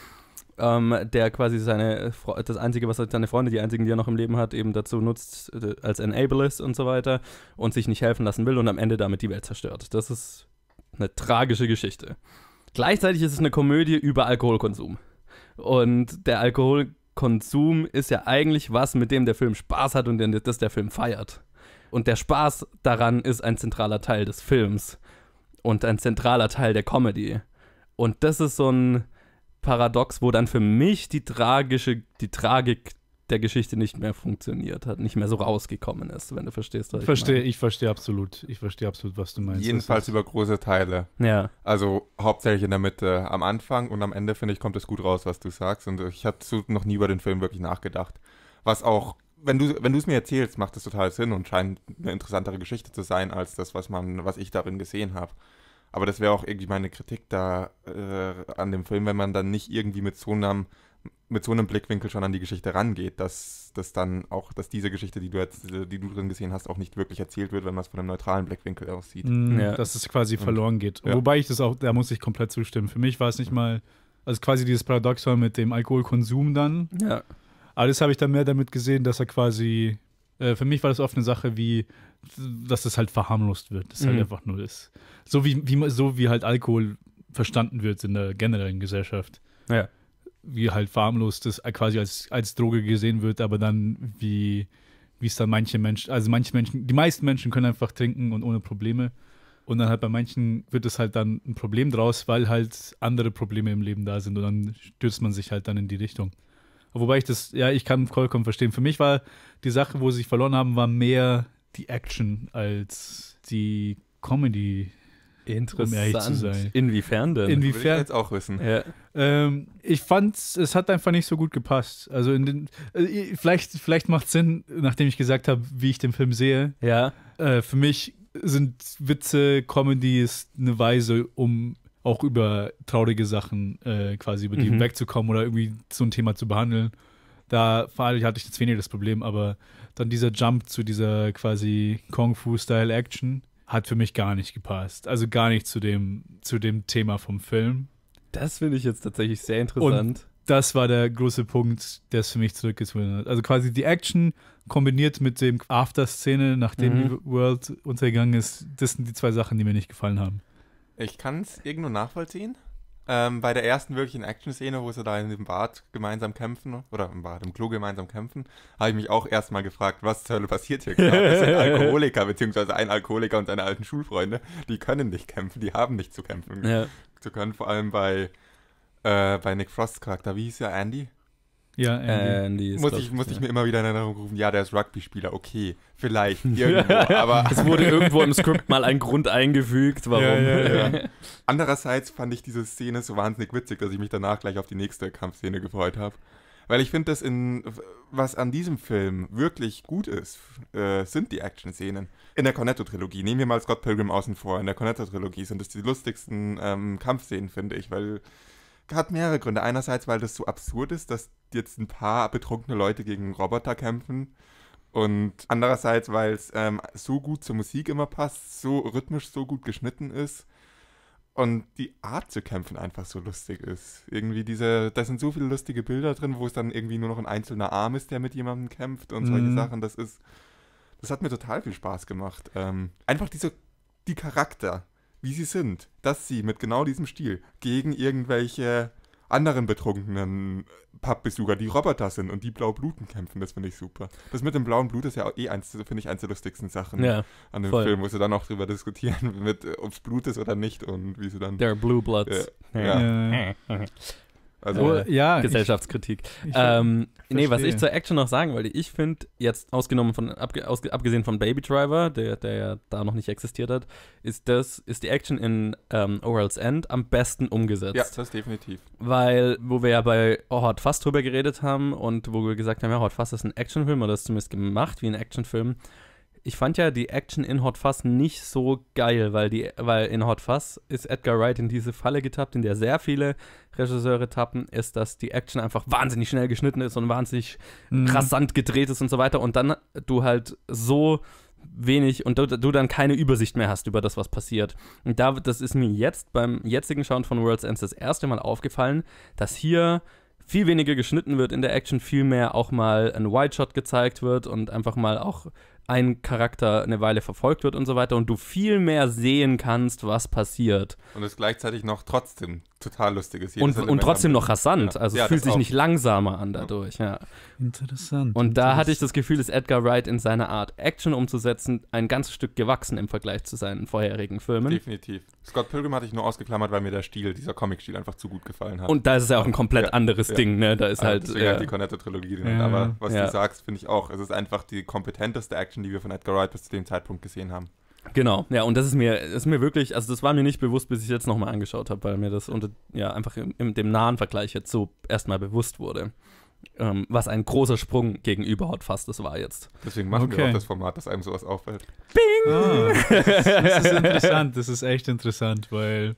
Speaker 2: ähm, der quasi seine, das einzige, was seine Freunde, die einzigen, die er noch im Leben hat, eben dazu nutzt, äh, als Enablist und so weiter und sich nicht helfen lassen will und am Ende damit die Welt zerstört. Das ist eine tragische Geschichte. Gleichzeitig ist es eine Komödie über Alkoholkonsum. Und der Alkoholkonsum ist ja eigentlich was, mit dem der Film Spaß hat und das der Film feiert. Und der Spaß daran ist ein zentraler Teil des Films und ein zentraler Teil der Comedy. Und das ist so ein Paradox, wo dann für mich die tragische, die Tragik der Geschichte nicht mehr funktioniert hat, nicht mehr so rausgekommen ist, wenn du verstehst, was ich verstehe.
Speaker 1: Ich, ich verstehe absolut. Ich verstehe absolut, was du meinst. Jedenfalls
Speaker 3: über große Teile. Ja. Also hauptsächlich in der Mitte. Am Anfang und am Ende, finde ich, kommt es gut raus, was du sagst. Und ich habe noch nie über den Film wirklich nachgedacht. Was auch wenn du wenn du es mir erzählst, macht es total Sinn und scheint eine interessantere Geschichte zu sein als das, was man, was ich darin gesehen habe. Aber das wäre auch irgendwie meine Kritik da äh, an dem Film, wenn man dann nicht irgendwie mit so einem mit so einem Blickwinkel schon an die Geschichte rangeht, dass das dann auch, dass diese Geschichte, die du jetzt, die du drin gesehen hast, auch nicht wirklich erzählt wird, wenn man es von einem neutralen Blickwinkel aussieht. sieht. Mm, ja. Dass es quasi Und, verloren geht. Ja. Wobei
Speaker 1: ich das auch, da muss ich komplett zustimmen. Für mich war es nicht mal, also quasi dieses Paradoxon mit dem Alkoholkonsum dann. Ja aber das habe ich dann mehr damit gesehen, dass er quasi, äh, für mich war das oft eine Sache wie, dass es halt verharmlost wird, Das halt mhm. halt einfach nur ist. So wie, wie, so wie halt Alkohol verstanden wird in der generellen Gesellschaft. Ja. Wie halt verharmlost das quasi als, als Droge gesehen wird, aber dann wie wie es dann manche Menschen, also manche Menschen, die meisten Menschen können einfach trinken und ohne Probleme. Und dann halt bei manchen wird es halt dann ein Problem draus, weil halt andere Probleme im Leben da sind und dann stürzt man sich halt dann in die Richtung. Wobei ich das, ja, ich kann vollkommen verstehen. Für mich war die Sache, wo sie sich verloren haben, war mehr die Action als die Comedy. Interessant. Um ehrlich zu sein. Inwiefern denn? Inwiefern? ich jetzt auch wissen. Ja. Ähm, ich fand, es hat einfach nicht so gut gepasst. Also in den, äh, vielleicht, vielleicht macht es Sinn, nachdem ich gesagt habe, wie ich den Film sehe. Ja. Äh, für mich sind Witze, Comedy ist eine Weise, um auch über traurige Sachen äh, quasi über die mhm. wegzukommen oder irgendwie so ein Thema zu behandeln. Da hatte ich jetzt weniger das Problem, aber dann dieser Jump zu dieser quasi Kung-Fu-Style-Action hat für mich gar nicht gepasst. Also gar nicht zu dem, zu dem Thema vom Film. Das finde ich jetzt tatsächlich sehr interessant. Und das war der große Punkt, der es für mich zurückgezogen hat. Also quasi die Action kombiniert mit dem After-Szene, nachdem mhm. die World untergegangen ist, das sind die zwei Sachen, die mir nicht gefallen haben.
Speaker 3: Ich kann es irgendwo nachvollziehen. Ähm, bei der ersten wirklichen Action-Szene, wo sie da in dem Bad gemeinsam kämpfen, oder im Bad, im Klo gemeinsam kämpfen, habe ich mich auch erstmal gefragt, was zur Hölle passiert hier gerade? Das sind [laughs] Alkoholiker, beziehungsweise ein Alkoholiker und seine alten Schulfreunde, die können nicht kämpfen, die haben nicht zu kämpfen. Ja. Zu können, vor allem bei, äh, bei Nick Frosts Charakter, wie hieß ja Andy? Ja, Andy. Andy ist muss ich, muss ich mir immer wieder in Erinnerung rufen, ja, der ist Rugby-Spieler, okay, vielleicht, [laughs] irgendwo, aber... es wurde irgendwo im Skript mal ein Grund eingefügt, warum. Ja, ja, [laughs] Andererseits fand ich diese Szene so wahnsinnig witzig, dass ich mich danach gleich auf die nächste Kampfszene gefreut habe. Weil ich finde, dass in was an diesem Film wirklich gut ist, äh, sind die Action-Szenen. In der Cornetto-Trilogie, nehmen wir mal Scott Pilgrim außen vor, in der Cornetto-Trilogie sind es die lustigsten ähm, Kampfszenen, finde ich, weil hat mehrere Gründe. Einerseits, weil das so absurd ist, dass jetzt ein paar betrunkene Leute gegen Roboter kämpfen. Und andererseits, weil es ähm, so gut zur Musik immer passt, so rhythmisch so gut geschnitten ist und die Art zu kämpfen einfach so lustig ist. Irgendwie diese, da sind so viele lustige Bilder drin, wo es dann irgendwie nur noch ein einzelner Arm ist, der mit jemandem kämpft und mhm. solche Sachen. Das ist, das hat mir total viel Spaß gemacht. Ähm, einfach diese, die Charakter, wie sie sind, dass sie mit genau diesem Stil gegen irgendwelche anderen betrunkenen Pappbesucher, die Roboter sind und die blau bluten kämpfen, das finde ich super. Das mit dem blauen Blut ist ja eh eins, finde ich, eins der lustigsten Sachen ja, an dem voll. Film, wo sie dann auch drüber diskutieren, [laughs] äh, ob es Blut ist oder nicht und wie sie dann. Der Blue Bloods. Äh, ja.
Speaker 4: Ja. [laughs] Also oh, ja, Gesellschaftskritik. Ich, ähm, ich ähm, nee, was ich zur
Speaker 2: Action noch sagen wollte, ich finde, jetzt ausgenommen von, abg aus, abgesehen von Baby Driver, der, der ja da noch nicht existiert hat, ist das, ist die Action in ähm, Oral's End am besten umgesetzt. Ja, das definitiv. Weil, wo wir ja bei oh, Hot Fast drüber geredet haben und wo wir gesagt haben, ja, Hot Fast ist ein Actionfilm oder ist zumindest gemacht wie ein Actionfilm ich fand ja die Action in Hot Fuss nicht so geil, weil, die, weil in Hot Fuss ist Edgar Wright in diese Falle getappt, in der sehr viele Regisseure tappen, ist, dass die Action einfach wahnsinnig schnell geschnitten ist und wahnsinnig mhm. rasant gedreht ist und so weiter. Und dann du halt so wenig und du, du, dann keine Übersicht mehr hast über das, was passiert. Und da, das ist mir jetzt beim jetzigen Schauen von World's Ends das erste Mal aufgefallen, dass hier viel weniger geschnitten wird in der Action, viel mehr auch mal ein Wide Shot gezeigt wird und einfach mal auch ein Charakter eine Weile verfolgt wird und so weiter und du viel mehr sehen kannst, was passiert.
Speaker 3: Und es gleichzeitig noch trotzdem total lustiges. Jedes und, und trotzdem noch rasant. Ja. Also ja, es fühlt sich auch. nicht
Speaker 2: langsamer an dadurch. Ja. Interessant. Und da Interessant. hatte ich das Gefühl, dass Edgar Wright in seiner Art, Action umzusetzen, ein ganzes Stück
Speaker 3: gewachsen im Vergleich zu seinen vorherigen Filmen. Definitiv. Scott Pilgrim hatte ich nur ausgeklammert, weil mir der Stil, dieser Comic-Stil, einfach zu gut gefallen hat. Und da ist es ja auch ein komplett anderes Ding, ne? Da ist also halt. Deswegen äh, halt die Cornetto-Trilogie drin. Aber was du sagst, finde ich auch. Es ist einfach die kompetenteste Action, die wir von Edgar Wright bis zu dem Zeitpunkt gesehen haben. Genau, ja, und das ist mir, ist mir wirklich, also das war mir nicht bewusst, bis ich es jetzt nochmal angeschaut habe, weil mir das unter,
Speaker 2: ja, einfach im, im, dem nahen Vergleich jetzt so erstmal bewusst wurde. Ähm, was ein großer Sprung gegenüber Hot Fast das war jetzt. Deswegen machen okay. wir auch das Format, dass einem sowas auffällt. Bing! Ah, das, [laughs] ist, das, ist, interessant,
Speaker 1: das ist echt interessant, weil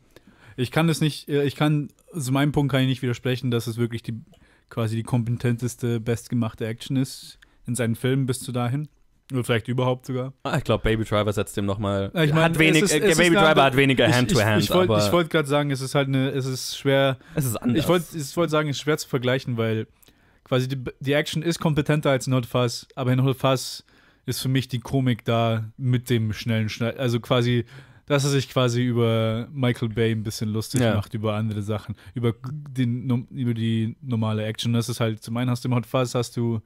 Speaker 1: ich kann das nicht, äh, ich kann, zu also meinem Punkt kann ich nicht widersprechen, dass es wirklich die quasi die kompetenteste, bestgemachte Action ist in seinen Filmen bis zu dahin. Oder vielleicht überhaupt sogar.
Speaker 2: Ah, ich glaube, Baby Driver setzt dem nochmal. Ich mein, hat wenig, ist, äh, Baby Driver hat weniger Hand-to-Hand. Ich, ich, ich wollte wollt
Speaker 1: gerade sagen, es ist halt eine, es ist schwer. Es ist anders. Ich wollte wollt sagen, es ist schwer zu vergleichen, weil quasi die, die Action ist kompetenter als in Hot Fuzz, aber in Hot Fuzz ist für mich die Komik da mit dem schnellen Schneid. Also quasi, dass er sich quasi über Michael Bay ein bisschen lustig ja. macht, über andere Sachen, über, den, über die normale Action. Das ist halt, zum einen hast du im Hot Fuzz, hast du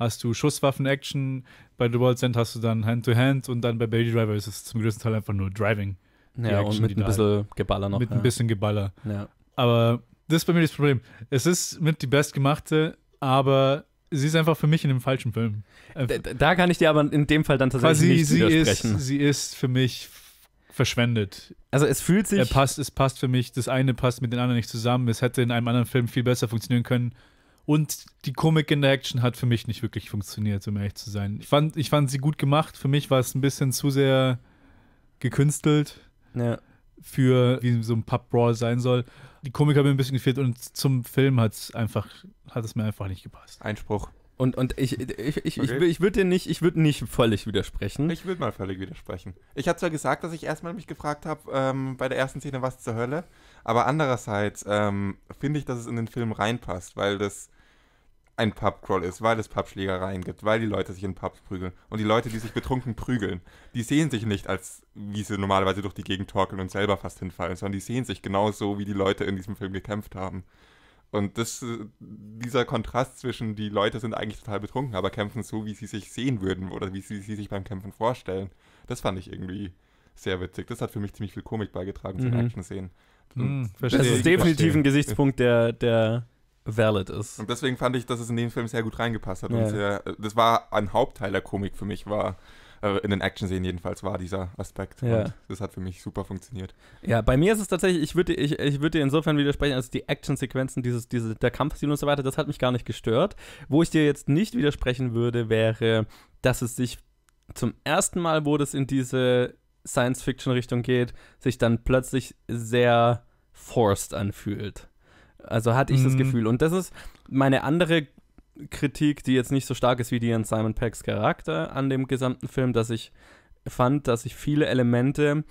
Speaker 1: hast du Schusswaffen-Action, bei The Dual Send hast du dann Hand-to-Hand -Hand und dann bei Baby Driver ist es zum größten Teil einfach nur Driving. Ja, Action, und mit ein bisschen halt Geballer noch. Mit ja. ein bisschen Geballer. Ja. Aber das ist bei mir das Problem. Es ist mit die bestgemachte, aber sie ist einfach für mich in dem falschen Film. Äh, da, da kann ich dir aber in dem Fall dann tatsächlich nicht sie widersprechen. Ist, sie ist für mich verschwendet. Also es fühlt sich. Er passt, es passt für mich. Das eine passt mit dem anderen nicht zusammen. Es hätte in einem anderen Film viel besser funktionieren können. Und die Comic in der Action hat für mich nicht wirklich funktioniert, um ehrlich zu sein. Ich fand, ich fand sie gut gemacht. Für mich war es ein bisschen zu sehr gekünstelt. Ja. Für wie so ein Pub-Brawl sein soll. Die Comic hat mir ein bisschen gefehlt und zum Film hat es einfach, hat es mir einfach nicht gepasst.
Speaker 3: Einspruch. Und, und ich, ich,
Speaker 2: ich, okay. ich, ich würde dir nicht, ich würde nicht völlig widersprechen. Ich würde mal völlig widersprechen.
Speaker 3: Ich habe zwar gesagt, dass ich erstmal mich gefragt habe, ähm, bei der ersten Szene, was zur Hölle, aber andererseits ähm, finde ich, dass es in den Film reinpasst, weil das ein Pubcrawl ist, weil es Pubschlägereien gibt, weil die Leute sich in Pubs prügeln. Und die Leute, die sich betrunken prügeln, die sehen sich nicht als, wie sie normalerweise durch die Gegend torkeln und selber fast hinfallen, sondern die sehen sich genauso, wie die Leute in diesem Film gekämpft haben. Und das, äh, dieser Kontrast zwischen, die Leute sind eigentlich total betrunken, aber kämpfen so, wie sie sich sehen würden oder wie sie, sie sich beim Kämpfen vorstellen, das fand ich irgendwie sehr witzig. Das hat für mich ziemlich viel Komik beigetragen mhm. zu den Action-Szenen. Mhm, das ist definitiv verstehen. ein Gesichtspunkt, der, der valid ist. Und deswegen fand ich, dass es in den Film sehr gut reingepasst hat. Ja. Sehr, äh, das war ein Hauptteil der Komik für mich, war äh, in den Action-Szenen jedenfalls war dieser Aspekt. Ja. Und das hat für mich super funktioniert. Ja, bei mir ist es tatsächlich, ich würde ich, ich würd dir
Speaker 2: insofern widersprechen, als die Action-Sequenzen, diese, der Kampfstil und so weiter, das hat mich gar nicht gestört. Wo ich dir jetzt nicht widersprechen würde, wäre, dass es sich zum ersten Mal, wo das in diese Science-Fiction-Richtung geht, sich dann plötzlich sehr forced anfühlt. Also hatte ich mm. das mhm. Gefühl. Und das ist meine andere Kritik, die jetzt nicht so stark ist wie die an Simon Pecks Charakter an dem gesamten Film, dass ich fand, dass ich viele Elemente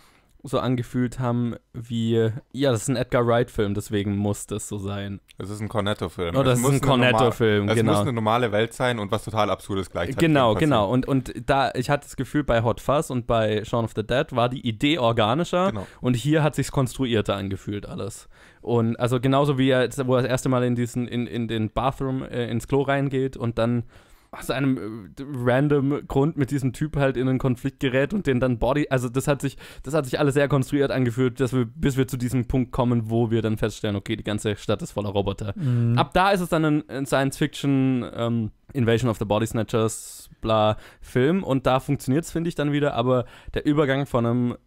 Speaker 2: so angefühlt haben wie, ja, das ist ein Edgar Wright-Film,
Speaker 3: deswegen muss das so sein. Es ist ein Cornetto-Film. Oder oh, das es ist ein Cornetto-Film, genau. Es muss eine normale Welt sein und was total Absurdes gleichzeitig. Genau, genau.
Speaker 2: Und, und da, ich hatte das Gefühl, bei Hot Fuzz und bei Shaun of the Dead war die Idee organischer genau. und hier hat sich's konstruierter angefühlt alles. Und also genauso wie er, wo er das erste Mal in diesen, in, in den Bathroom, äh, ins Klo reingeht und dann aus einem äh, random Grund mit diesem Typ halt in einen Konflikt gerät und den dann Body, also das hat sich, das hat sich alles sehr konstruiert angeführt, dass wir, bis wir zu diesem Punkt kommen, wo wir dann feststellen, okay, die ganze Stadt ist voller Roboter. Mhm. Ab da ist es dann ein, ein Science-Fiction ähm, Invasion of the Body Snatchers, bla, Film und da funktioniert es, finde ich, dann wieder, aber der Übergang von einem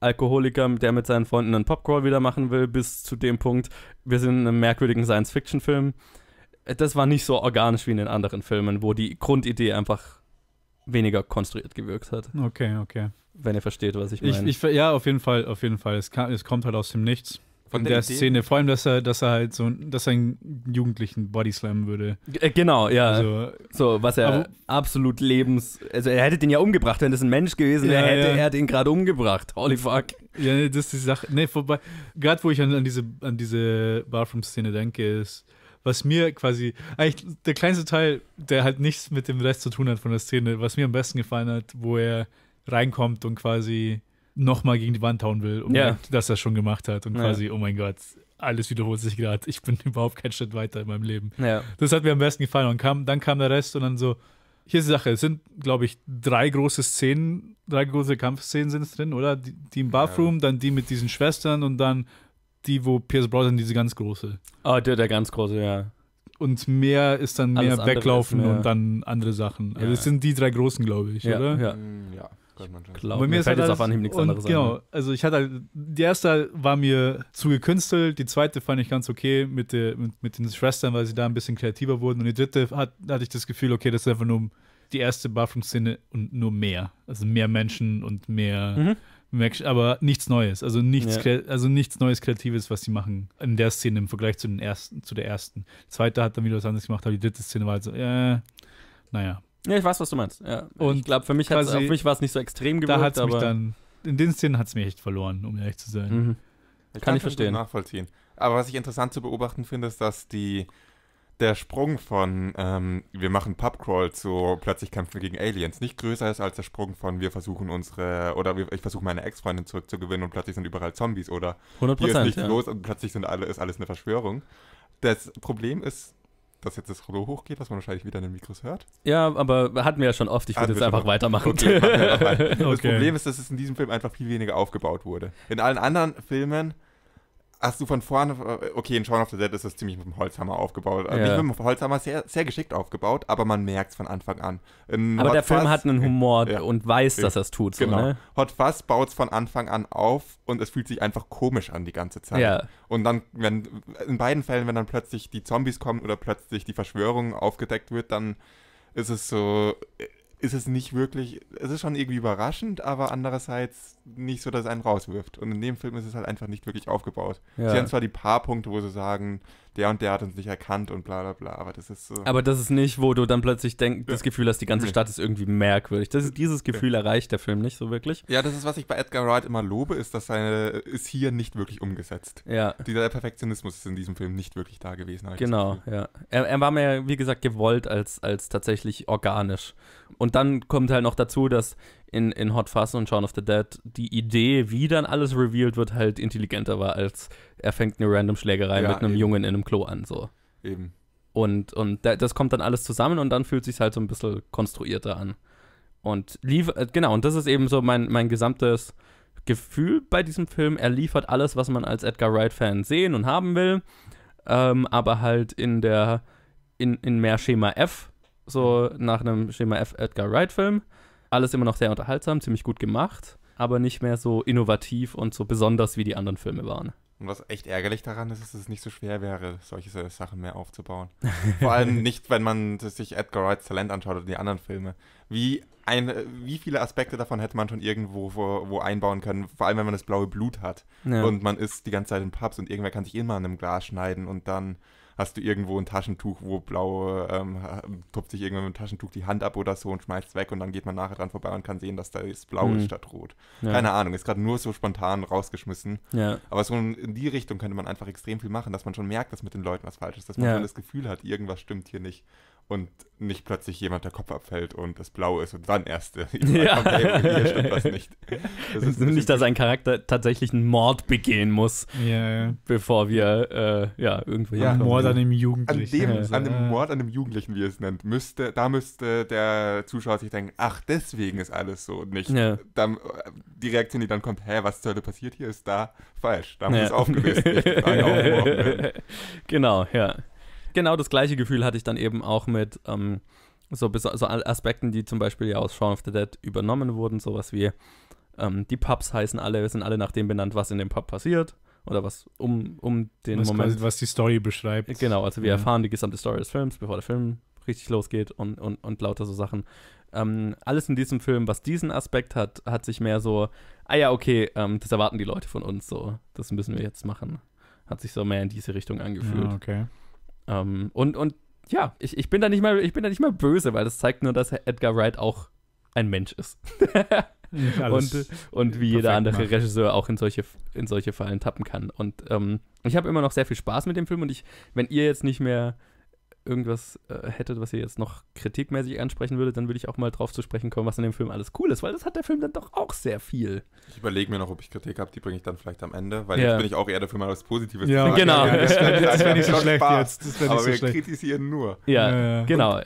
Speaker 2: Alkoholiker, der mit seinen Freunden einen Popcrawl wieder machen will, bis zu dem Punkt, wir sind in einem merkwürdigen Science-Fiction-Film das war nicht so organisch wie in den anderen Filmen, wo die Grundidee einfach weniger konstruiert gewirkt hat.
Speaker 1: Okay, okay. Wenn
Speaker 2: ihr versteht, was ich meine.
Speaker 1: Ich, ich, ja, auf jeden Fall, auf jeden Fall. Es, kann, es kommt halt aus dem Nichts. Von der, der Szene, vor allem, dass er, dass er halt so, dass er einen Jugendlichen bodyslammen würde.
Speaker 2: G äh, genau, ja. Also, so, was er aber, absolut lebens, also er hätte den ja umgebracht, wenn das ein Mensch gewesen wäre, ja, hätte ja. er
Speaker 1: den gerade umgebracht. Holy fuck. Ja, das ist die Sache. Nee, vorbei. Gerade wo ich an, an diese, an diese Barfrom-Szene denke, ist, was mir quasi, eigentlich der kleinste Teil, der halt nichts mit dem Rest zu tun hat von der Szene, was mir am besten gefallen hat, wo er reinkommt und quasi nochmal gegen die Wand hauen will, um ja. dass er schon gemacht hat und ja. quasi, oh mein Gott, alles wiederholt sich gerade, ich bin [laughs] überhaupt keinen Schritt weiter in meinem Leben. Ja. Das hat mir am besten gefallen und kam, dann kam der Rest und dann so, hier ist die Sache, es sind, glaube ich, drei große Szenen, drei große Kampfszenen sind es drin, oder? Die, die im Bathroom, ja. dann die mit diesen Schwestern und dann die, wo Pierce Brosnan diese ganz große.
Speaker 2: Ah, der, der ganz große, ja.
Speaker 1: Und mehr ist dann mehr weglaufen mehr. und dann andere Sachen. Also ja. es sind die drei großen, glaube ich, ja, oder? Ja. Mm, ja. Glaub, bei mir ist halt jetzt auf Anhieb nichts anderes Genau, also ich hatte halt, die erste war mir zu gekünstelt, die zweite fand ich ganz okay mit, der, mit, mit, den Schwestern, weil sie da ein bisschen kreativer wurden und die dritte hat, hatte ich das Gefühl, okay, das ist einfach nur die erste Bathroom-Szene und nur mehr. Also mehr Menschen und mehr mhm merkst aber nichts Neues, also nichts, ja. also nichts Neues Kreatives, was sie machen in der Szene im Vergleich zu, den ersten, zu der ersten. zweite hat dann wieder was anderes gemacht, aber die dritte Szene war halt so, äh, naja.
Speaker 2: Ja, ich weiß, was du meinst. Ja. Und ich glaube, für mich, quasi, auf mich war es nicht so extrem gewirkt, da hat's mich dann,
Speaker 1: in den Szenen hat es mich echt verloren, um ehrlich zu sein. Mhm. Kann, kann ich verstehen. Nachvollziehen.
Speaker 3: Aber was ich interessant zu beobachten finde, ist, dass die der Sprung von ähm, wir machen Pubcrawl zu plötzlich kämpfen gegen Aliens nicht größer ist als der Sprung von wir versuchen unsere oder wir, ich versuche meine Ex-Freundin zurückzugewinnen und plötzlich sind überall Zombies oder 100%, hier ist nichts ja. los und plötzlich sind alle, ist alles eine Verschwörung. Das Problem ist, dass jetzt das Rollo hochgeht, was man wahrscheinlich wieder in den Mikros hört. Ja, aber hatten wir ja schon oft. Ich würde jetzt einfach mal. weitermachen. Okay, weiter. [laughs] Das Problem ist, dass es in diesem Film einfach viel weniger aufgebaut wurde. In allen anderen Filmen hast du von vorne, okay, in Shaun of the Dead ist das ziemlich mit dem Holzhammer aufgebaut. Äh, ja. Nicht mit dem Holzhammer, sehr, sehr geschickt aufgebaut, aber man merkt es von Anfang an. In aber Hot der Film hat einen Humor ja. und weiß, dass er es tut. So, genau. Ne? Hot Fuzz baut es von Anfang an auf und es fühlt sich einfach komisch an die ganze Zeit. Ja. Und dann, wenn, in beiden Fällen, wenn dann plötzlich die Zombies kommen oder plötzlich die Verschwörung aufgedeckt wird, dann ist es so, ist es nicht wirklich, es ist schon irgendwie überraschend, aber andererseits nicht so, dass es einen rauswirft. Und in dem Film ist es halt einfach nicht wirklich aufgebaut. Ja. Sie haben zwar die paar Punkte, wo sie sagen, der und der hat uns nicht erkannt und bla bla bla. Aber das ist so. Aber das ist
Speaker 2: nicht, wo du dann plötzlich denkst, das Gefühl hast, die ganze Stadt ist irgendwie merkwürdig. Das ist, dieses Gefühl erreicht der Film nicht so wirklich.
Speaker 3: Ja, das ist, was ich bei Edgar Wright immer lobe, ist, dass seine ist hier nicht wirklich umgesetzt. Ja. Dieser Perfektionismus ist in diesem Film nicht wirklich da gewesen. Genau, ja. Er, er war mehr, wie gesagt, gewollt als, als
Speaker 2: tatsächlich organisch. Und dann kommt halt noch dazu, dass in, in Hot Fuzz und Shaun of the Dead die Idee, wie dann alles revealed wird, halt intelligenter war, als er fängt eine random Schlägerei ja, mit einem eben. Jungen in einem Klo an. So. Eben. Und, und das kommt dann alles zusammen und dann fühlt sich halt so ein bisschen konstruierter an. Und lief, äh, genau, und das ist eben so mein, mein gesamtes Gefühl bei diesem Film. Er liefert alles, was man als Edgar Wright-Fan sehen und haben will, ähm, aber halt in der, in, in mehr Schema F, so mhm. nach einem Schema F Edgar Wright-Film alles immer noch sehr unterhaltsam, ziemlich gut gemacht, aber nicht mehr so innovativ und so besonders wie die anderen Filme waren.
Speaker 3: Und was echt ärgerlich daran ist, ist, dass es nicht so schwer wäre, solche Sachen mehr aufzubauen. [laughs] Vor allem nicht, wenn man sich Edgar Wrights Talent anschaut oder die anderen Filme. Wie, ein, wie viele Aspekte davon hätte man schon irgendwo wo, wo einbauen können? Vor allem, wenn man das blaue Blut hat. Ja. Und man ist die ganze Zeit in Pubs und irgendwer kann sich immer an einem Glas schneiden und dann hast du irgendwo ein Taschentuch, wo blau ähm, tupft sich irgendwann mit dem Taschentuch die Hand ab oder so und schmeißt es weg und dann geht man nachher dran vorbei und kann sehen, dass da ist blau mhm. ist statt rot. Ja. Keine Ahnung, ist gerade nur so spontan rausgeschmissen. Ja. Aber so in die Richtung könnte man einfach extrem viel machen, dass man schon merkt, dass mit den Leuten was falsch ist, dass man ja. schon das Gefühl hat, irgendwas stimmt hier nicht und nicht plötzlich jemand der Kopf abfällt und es blau ist und dann erst [laughs] ja. kommt, ey, hier stimmt was nicht. Das ist nicht,
Speaker 2: dass ein Charakter tatsächlich einen Mord begehen muss, ja, ja. bevor
Speaker 3: wir äh, ja irgendwo ja, hinkommen. Mord an dem Jugendlichen. An dem, also, an dem Mord an dem Jugendlichen, wie er es nennt, müsste, da müsste der Zuschauer sich denken, ach, deswegen ist alles so und nicht dann, äh, die Reaktion, die dann kommt, hä, was zur Hölle passiert hier, ist da falsch. Da muss es aufgelöst [laughs] werden.
Speaker 2: genau, ja genau das gleiche Gefühl hatte ich dann eben auch mit ähm, so, so Aspekten, die zum Beispiel ja aus Shaun of the Dead übernommen wurden, sowas wie ähm, die Pubs heißen alle, sind alle nach dem benannt, was in dem Pub passiert oder was um, um den was Moment. Quasi, was die Story beschreibt. Genau, also wir ja. erfahren die gesamte Story des Films, bevor der Film richtig losgeht und, und, und lauter so Sachen. Ähm, alles in diesem Film, was diesen Aspekt hat, hat sich mehr so, ah ja, okay, ähm, das erwarten die Leute von uns so, das müssen wir jetzt machen. Hat sich so mehr in diese Richtung angefühlt. Ja, ah, okay. Ähm, und, und ja, ich, ich, bin da nicht mal, ich bin da nicht mal böse, weil das zeigt nur, dass Edgar Wright auch ein Mensch ist. [laughs] und, und wie jeder andere machen. Regisseur auch in solche, in solche Fallen tappen kann. Und ähm, ich habe immer noch sehr viel Spaß mit dem Film und ich, wenn ihr jetzt nicht mehr irgendwas äh, hättet, was ihr jetzt noch kritikmäßig ansprechen würdet, dann würde ich auch mal drauf zu sprechen kommen, was in dem Film alles cool ist,
Speaker 3: weil das hat der Film dann doch auch sehr viel. Ich überlege mir noch, ob ich Kritik habe, die bringe ich dann vielleicht am Ende, weil ja. jetzt bin ich auch eher dafür mal was Positives. Ja, Frage. genau. [laughs] das wäre nicht so schlecht Spaß, jetzt. aber so wir schlecht. kritisieren nur. Ja, ja. genau.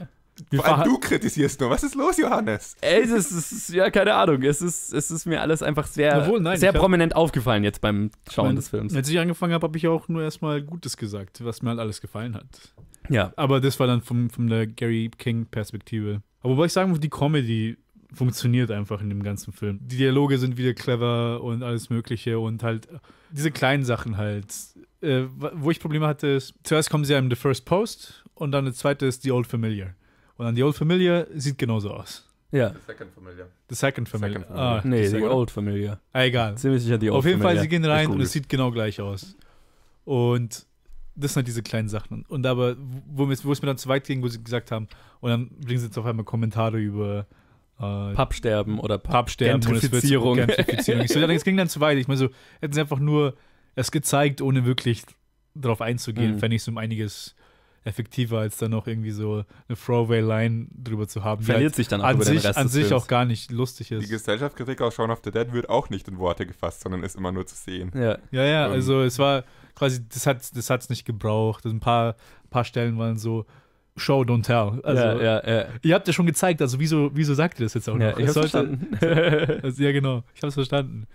Speaker 3: Vor
Speaker 1: allem du kritisierst
Speaker 3: nur. Was ist los, Johannes?
Speaker 1: Ey, es ist, es ist,
Speaker 2: ja, keine Ahnung. Es ist, es ist mir alles
Speaker 1: einfach sehr, Obwohl, nein, sehr prominent hab, aufgefallen jetzt beim Schauen mein, des Films. Als ich angefangen habe, habe ich auch nur erstmal Gutes gesagt, was mir halt alles gefallen hat. Ja, aber das war dann von, von der Gary King-Perspektive. Aber wobei ich sagen muss, die Comedy funktioniert einfach in dem ganzen Film. Die Dialoge sind wieder clever und alles Mögliche und halt äh, diese kleinen Sachen halt. Äh, wo ich Probleme hatte, ist, zuerst kommen sie einem The First Post und dann der zweite ist The Old Familiar. Und dann The Old Familiar sieht genauso aus.
Speaker 2: Ja. The Second Familiar.
Speaker 1: The Second Familiar. Second familiar. Ah, nee, The, second. Old Familiar. Ah, egal. Ziemlich sicher The Old Familiar. Auf jeden Familiar. Fall, sie gehen rein und es sieht genau gleich aus. Und das sind halt diese kleinen Sachen. Und aber, wo, wo es mir dann zu weit ging, wo sie gesagt haben, und dann bringen sie jetzt auf einmal Kommentare über äh, Pappsterben oder Pappsterben Gentrifizierung. Gentrifizierung. ich so, es ging dann zu weit. Ich meine, so hätten sie einfach nur es gezeigt, ohne wirklich darauf einzugehen, mhm. fände ich es um einiges effektiver, als dann noch irgendwie so eine Throwaway-Line drüber zu haben. Verliert halt sich dann auch an sich, an sich auch gar nicht lustig ist.
Speaker 3: Die Gesellschaftskritik aus Shaun of the Dead wird auch nicht in Worte gefasst, sondern ist immer nur zu sehen. Ja, ja, ja ähm, also
Speaker 1: es war quasi, das hat das hat's nicht gebraucht. Also ein paar, ein paar Stellen waren so, Show, don't tell. Also, ja, ja, ja. Ihr habt ja schon gezeigt, also wieso, wieso sagt ihr das jetzt auch noch? Ja, ich hab's sollte, verstanden. [laughs] Also, ja, genau. Ich hab's
Speaker 2: verstanden.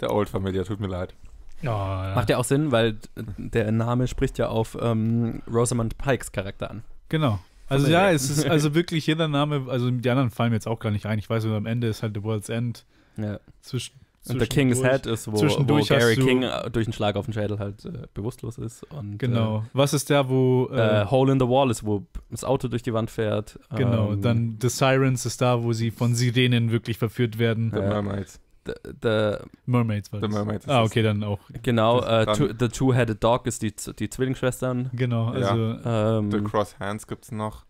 Speaker 2: Der Old Familiar, tut mir leid. Oh, ja. Macht ja auch Sinn, weil der Name spricht ja auf ähm, Rosamund Pikes Charakter an. Genau. Also ja, es ist also wirklich
Speaker 1: jeder Name, also die anderen fallen mir jetzt auch gar nicht ein. Ich weiß am Ende ist halt The World's End. Ja. Zwischen, und der King's Head ist, wo, wo Gary King
Speaker 2: äh, durch einen Schlag auf den Schädel halt äh, bewusstlos ist. Und, genau. Äh, Was
Speaker 1: ist der, wo. Äh, äh,
Speaker 2: Hole in the Wall ist, wo das Auto durch die Wand fährt. Genau. Ähm, dann
Speaker 1: The Sirens ist da, wo sie von Sirenen wirklich verführt werden. The äh, Mermaids.
Speaker 2: The, the Mermaids war das. The Mermaids
Speaker 1: ah, okay, dann auch.
Speaker 2: Genau, uh, two, The Two-Headed Dog ist die,
Speaker 3: die Zwillingsschwestern.
Speaker 1: Genau, also. Ja. Ähm, the
Speaker 3: Cross Hands gibt's noch.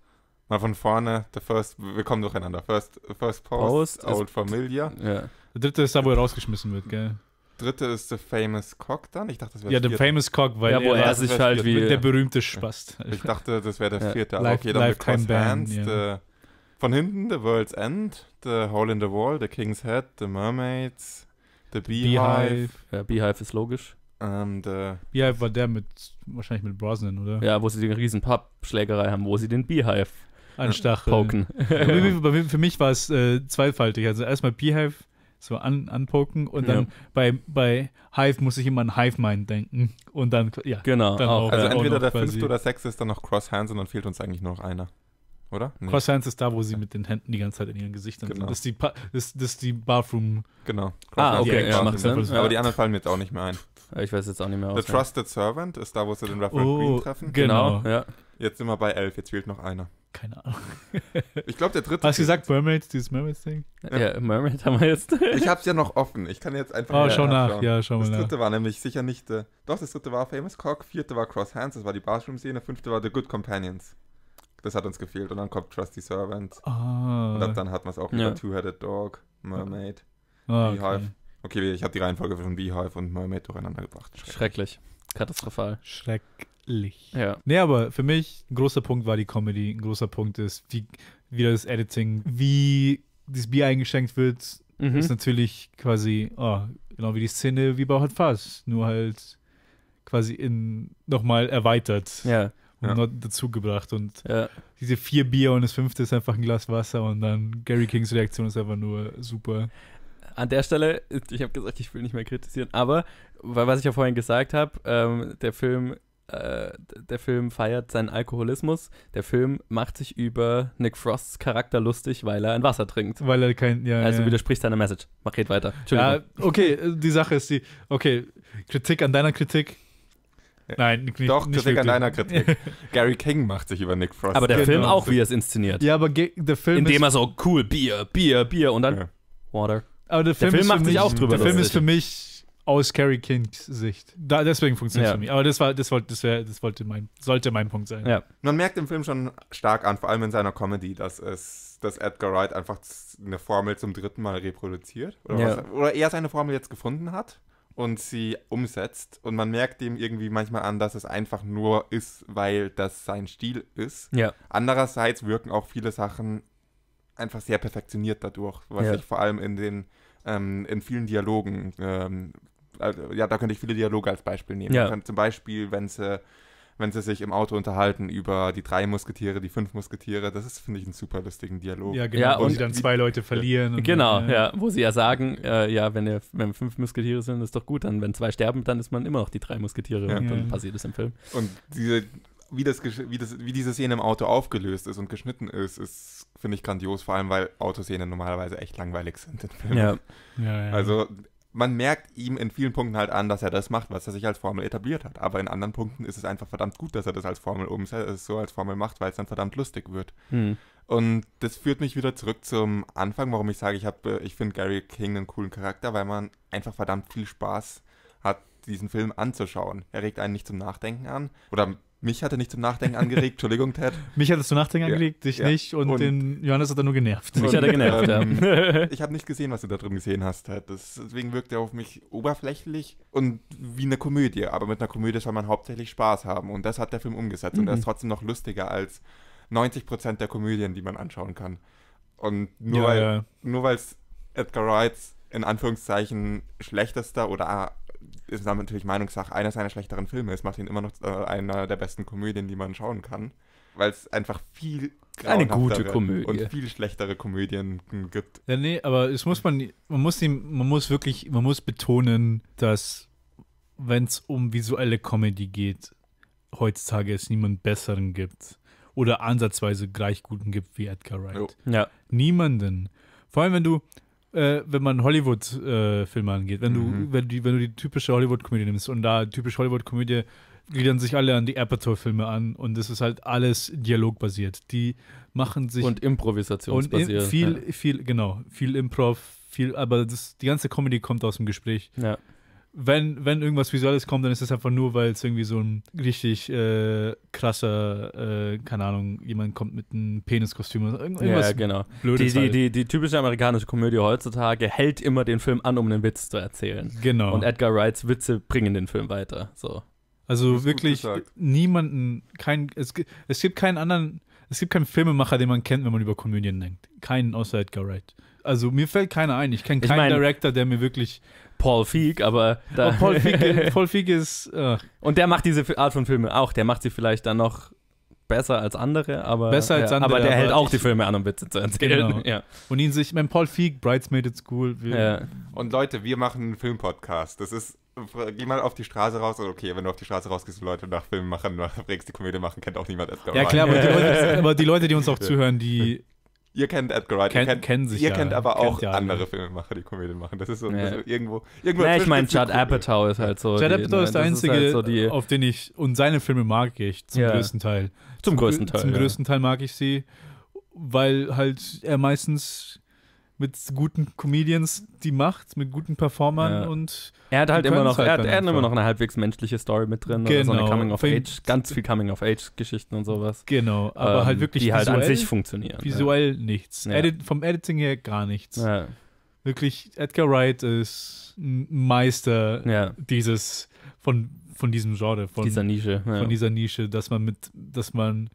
Speaker 3: Mal von vorne, the first, wir kommen durcheinander. First, first Post, Post Old Familiar.
Speaker 1: Ja. Der dritte ist da, wo er rausgeschmissen wird, gell?
Speaker 3: Dritte ist The Famous Cock dann? Ich dachte, das wäre Ja, The Famous Cock, weil ja, wo er, sich halt wie der
Speaker 1: berühmte Spast. [laughs] Ich dachte, das wäre der vierte. Ja. Aber okay, dann Lifetime Bands, ja.
Speaker 3: Von hinten The World's End, The Hole in the Wall, The King's Head, The Mermaids, The Beehive. Beehive, ja, Beehive ist logisch. Ähm, um,
Speaker 1: Beehive war der mit, wahrscheinlich mit Brosnan, oder?
Speaker 2: Ja, wo sie den riesen Pappschlägerei haben, wo sie den Beehive anstacheln. Poken.
Speaker 1: Ja. [laughs] Für mich war es äh, zweifaltig. Also erstmal Beehive so an, anpoken und dann bei, bei Hive muss ich immer an Hive-Mind denken und dann, ja. Genau, dann auch, also ja, entweder der fünfte oder
Speaker 3: sechste ist dann noch Cross-Hands und dann fehlt uns eigentlich nur noch einer oder? Nee. Cross-Hands
Speaker 1: ist da, wo sie mit den Händen die ganze Zeit in ihren Gesichtern genau. sind. Das ist die, pa das, das die Bathroom. Genau. Ah, Cross ah, okay, ja, ja, macht Sinn. Aber die anderen
Speaker 3: fallen mir jetzt auch nicht mehr ein. Äh, ich weiß jetzt auch nicht mehr. The Trusted Servant ist da, wo sie den Ralph oh, Green treffen. Genau, genau, ja. Jetzt sind wir bei elf, jetzt fehlt noch einer. Keine
Speaker 1: Ahnung. [laughs] ich glaube, der dritte. Hast du gesagt Mermaid, dieses mermaid ding Ja, ja, Mermaid haben wir jetzt. ich
Speaker 3: hab's ja noch offen. Ich kann jetzt einfach. Oh, schau nach. Ja, schau mal Das dritte nach. war nämlich sicher nicht. Äh, doch, das dritte war Famous Cock, vierte war Cross Hands, das war die Bathroom-Szene, fünfte war The Good Companions. Das hat uns gefehlt. Und dann kommt Trusty Servant. Oh. Und dann, dann hat man es auch ja. Two-Headed Dog, Mermaid, oh, okay. Beehive. Okay, ich habe die Reihenfolge von Beehive und Mermaid durcheinander gebracht. Schrecklich. Schrecklich. Katastrophal.
Speaker 1: Schrecklich. Ja. Nee, aber für mich ein großer Punkt war die Comedy. Ein großer Punkt ist, wie wieder das Editing, wie das Bier eingeschenkt wird, mhm. ist natürlich quasi, oh, genau wie die Szene wie bei Hot Fuzz, nur halt quasi in nochmal erweitert. Ja. Und ja. noch Und ja. diese vier Bier und das fünfte ist einfach ein Glas Wasser und dann Gary Kings Reaktion ist einfach nur super
Speaker 2: an der Stelle, ich habe gesagt, ich will nicht mehr kritisieren, aber weil, was ich ja vorhin gesagt habe, ähm, der Film äh, der Film feiert seinen Alkoholismus. Der Film macht sich über Nick Frosts Charakter lustig, weil er ein Wasser trinkt. Weil er kein, ja, Also ja. widerspricht seiner Message. Mach red weiter. Ja,
Speaker 1: okay, äh, die Sache ist die, okay, Kritik an deiner Kritik. Nein, nicht, Doch, nicht Kritik wirklich. an deiner Kritik.
Speaker 3: [laughs] Gary King macht sich über Nick Frost. Aber der genau. Film auch, wie er es inszeniert. Ja,
Speaker 1: aber der Film Indem er
Speaker 2: so, cool, Bier, Bier, Bier und dann ja. Water. Aber der Film, der Film macht mich, sich auch drüber.
Speaker 1: Der Film ist für mich aus Carrie Kings Sicht. Da, deswegen funktioniert es für mich. Aber das war, das wollte, das, wär, das wollte mein, sollte mein Punkt sein. Ja.
Speaker 3: Man merkt im Film schon stark an, vor allem in seiner Comedy, dass es, dass Edgar Wright einfach eine Formel zum dritten Mal reproduziert. Oder, ja. was, oder er seine Formel jetzt gefunden hat und sie umsetzt. Und man merkt dem irgendwie manchmal an, dass es einfach nur ist, weil das sein Stil ist. Ja. Andererseits wirken auch viele Sachen einfach sehr perfektioniert dadurch, was ja. ich vor allem in den ähm, in vielen Dialogen, ähm, also, ja, da könnte ich viele Dialoge als Beispiel nehmen. Ja. Zum Beispiel, wenn sie wenn sie sich im Auto unterhalten über die drei Musketiere, die fünf Musketiere. Das ist, finde ich, einen super lustigen Dialog. Ja, genau, ja, wo und sie dann zwei Leute verlieren. genau, und, ja. ja. wo sie ja sagen, äh, ja, wenn, ihr, wenn fünf Musketiere sind, ist doch gut. Dann, wenn zwei sterben, dann ist man immer noch die drei Musketiere ja. und dann passiert es im Film. Und diese, wie, das, wie, das, wie diese Szene im Auto aufgelöst ist und geschnitten ist, ist finde ich grandios, vor allem weil Autoszenen normalerweise echt langweilig sind in Filmen. Ja. Ja, ja. Also man merkt ihm in vielen Punkten halt an, dass er das macht, was er sich als Formel etabliert hat. Aber in anderen Punkten ist es einfach verdammt gut, dass er das als Formel umsetzt, äh, so als Formel macht, weil es dann verdammt lustig wird. Mhm. Und das führt mich wieder zurück zum Anfang, warum ich sage, ich habe, äh, ich finde Gary King einen coolen Charakter, weil man einfach verdammt viel Spaß hat, diesen Film anzuschauen. Er regt einen nicht zum Nachdenken an oder mich hat er nicht zum Nachdenken angeregt, [laughs] Entschuldigung, Ted. Mich hat es zum Nachdenken ja. angeregt, dich ja. nicht und, und, den
Speaker 1: Johannes hat er nur genervt. Mich hat er genervt, ähm, ja.
Speaker 3: [laughs] Ich habe nicht gesehen, was du da drin gesehen hast, Ted. Das, deswegen wirkt er auf mich oberflächlich und wie eine Komödie. Aber mit einer Komödie soll man hauptsächlich Spaß haben und das hat der Film umgesetzt. Mhm. Und er ist mhm. trotzdem noch lustiger als 90% der Komödien, die man anschauen kann. Und nur ja, weil es Edgar Wrights in Anführungszeichen schlechtester oder ah, ist natürlich Meinungssache, einer seiner schlechteren Filme Es macht ihn immer noch äh, einer der besten Komödien, die man schauen kann. Weil es einfach viel eine gute Komödie und viel schlechtere Komödien gibt.
Speaker 1: Ja, nee, aber es muss man, man muss ihm, man muss wirklich, man muss betonen, dass wenn es um visuelle Comedy geht, heutzutage es niemanden besseren gibt oder ansatzweise gleich guten gibt wie Edgar Wright. Jo. Ja. Niemanden. Vor allem, wenn du, äh, wenn man Hollywood-Filme äh, angeht. Wenn, mhm. du, wenn, die, wenn du die typische Hollywood-Komödie nimmst und da typisch Hollywood-Komödie gliedern sich alle an die Aperture-Filme an und es ist halt alles dialogbasiert. Die machen sich. Und improvisationsbasiert. Und viel, ja. viel, genau, viel Improv, viel, aber das, die ganze Comedy kommt aus dem Gespräch. Ja wenn, wenn irgendwas Visuelles kommt, dann ist es einfach nur, weil es irgendwie so ein richtig äh, krasser, äh, keine Ahnung, jemand kommt mit einem Peniskostüm oder irgendwas. Ja, genau. Blödes die, die, halt.
Speaker 2: die, die, typische amerikanische Komödie heutzutage hält immer den Film an, um einen Witz zu erzählen. Genau. Und Edgar Wrights Witze bringen den Film weiter. So.
Speaker 1: Also wirklich niemanden, kein, es, es gibt keinen anderen, es gibt keinen Filmemacher, den man kennt, wenn man über Komödien denkt. Keinen außer Edgar Wright also mir fällt keiner ein. Ich kenne keinen ich mein, Director, der mir wirklich. Paul Feig, aber. Da aber oh, Paul, Feig, äh, [laughs] Paul Feig ist. Ach. Äh, und der macht diese Art von Filmen
Speaker 2: auch. Der macht sie vielleicht dann noch besser als andere, aber, besser als ja, andere, aber der aber hält auch die Filme an, um
Speaker 3: Witze zu erzählen. Genau. [laughs]
Speaker 1: Ja. Und ihn sich, mein Paul Feig, Bridesmaid at School. Ja.
Speaker 3: Und Leute, wir machen einen Filmpodcast. Das ist, geh mal auf die Straße raus okay, wenn du auf die Straße rausgehst und Leute nach Filmen machen, nach [laughs] die Komödie machen, kennt auch niemand Edgar Ja klar, aber die, Leute, aber die Leute, die uns auch zuhören, die ihr kennt Edgar Wright, Ken, ihr kennt, kennen sich ihr ja. kennt aber kennt auch ja, andere ja. Filmemacher, die Komödien machen. Das ist so, ja. so irgendwo. irgendwo ja, ich meine, Judd Apatow ist halt so. Judd Apatow ne, ist der einzige, ist halt so
Speaker 1: die, auf den ich und seine Filme mag ich zum größten Teil. Zum, zum größten Teil. Zum größten Teil mag ich sie, weil halt er meistens mit guten Comedians die macht, mit guten Performern ja. und er hat halt immer noch, halt er, hat, er immer noch
Speaker 2: eine halbwegs menschliche Story mit drin, genau. so eine genau. Coming of Age, ganz viel Coming of Age Geschichten und sowas. Genau, aber halt ähm, halt wirklich die visuell, halt an sich funktionieren. Visuell ja. nichts, Edit,
Speaker 1: vom Editing her gar nichts. Wirklich Edgar Wright ist ein Meister dieses von von diesem Genre, von dieser Nische, von dieser Nische, dass man mit, dass man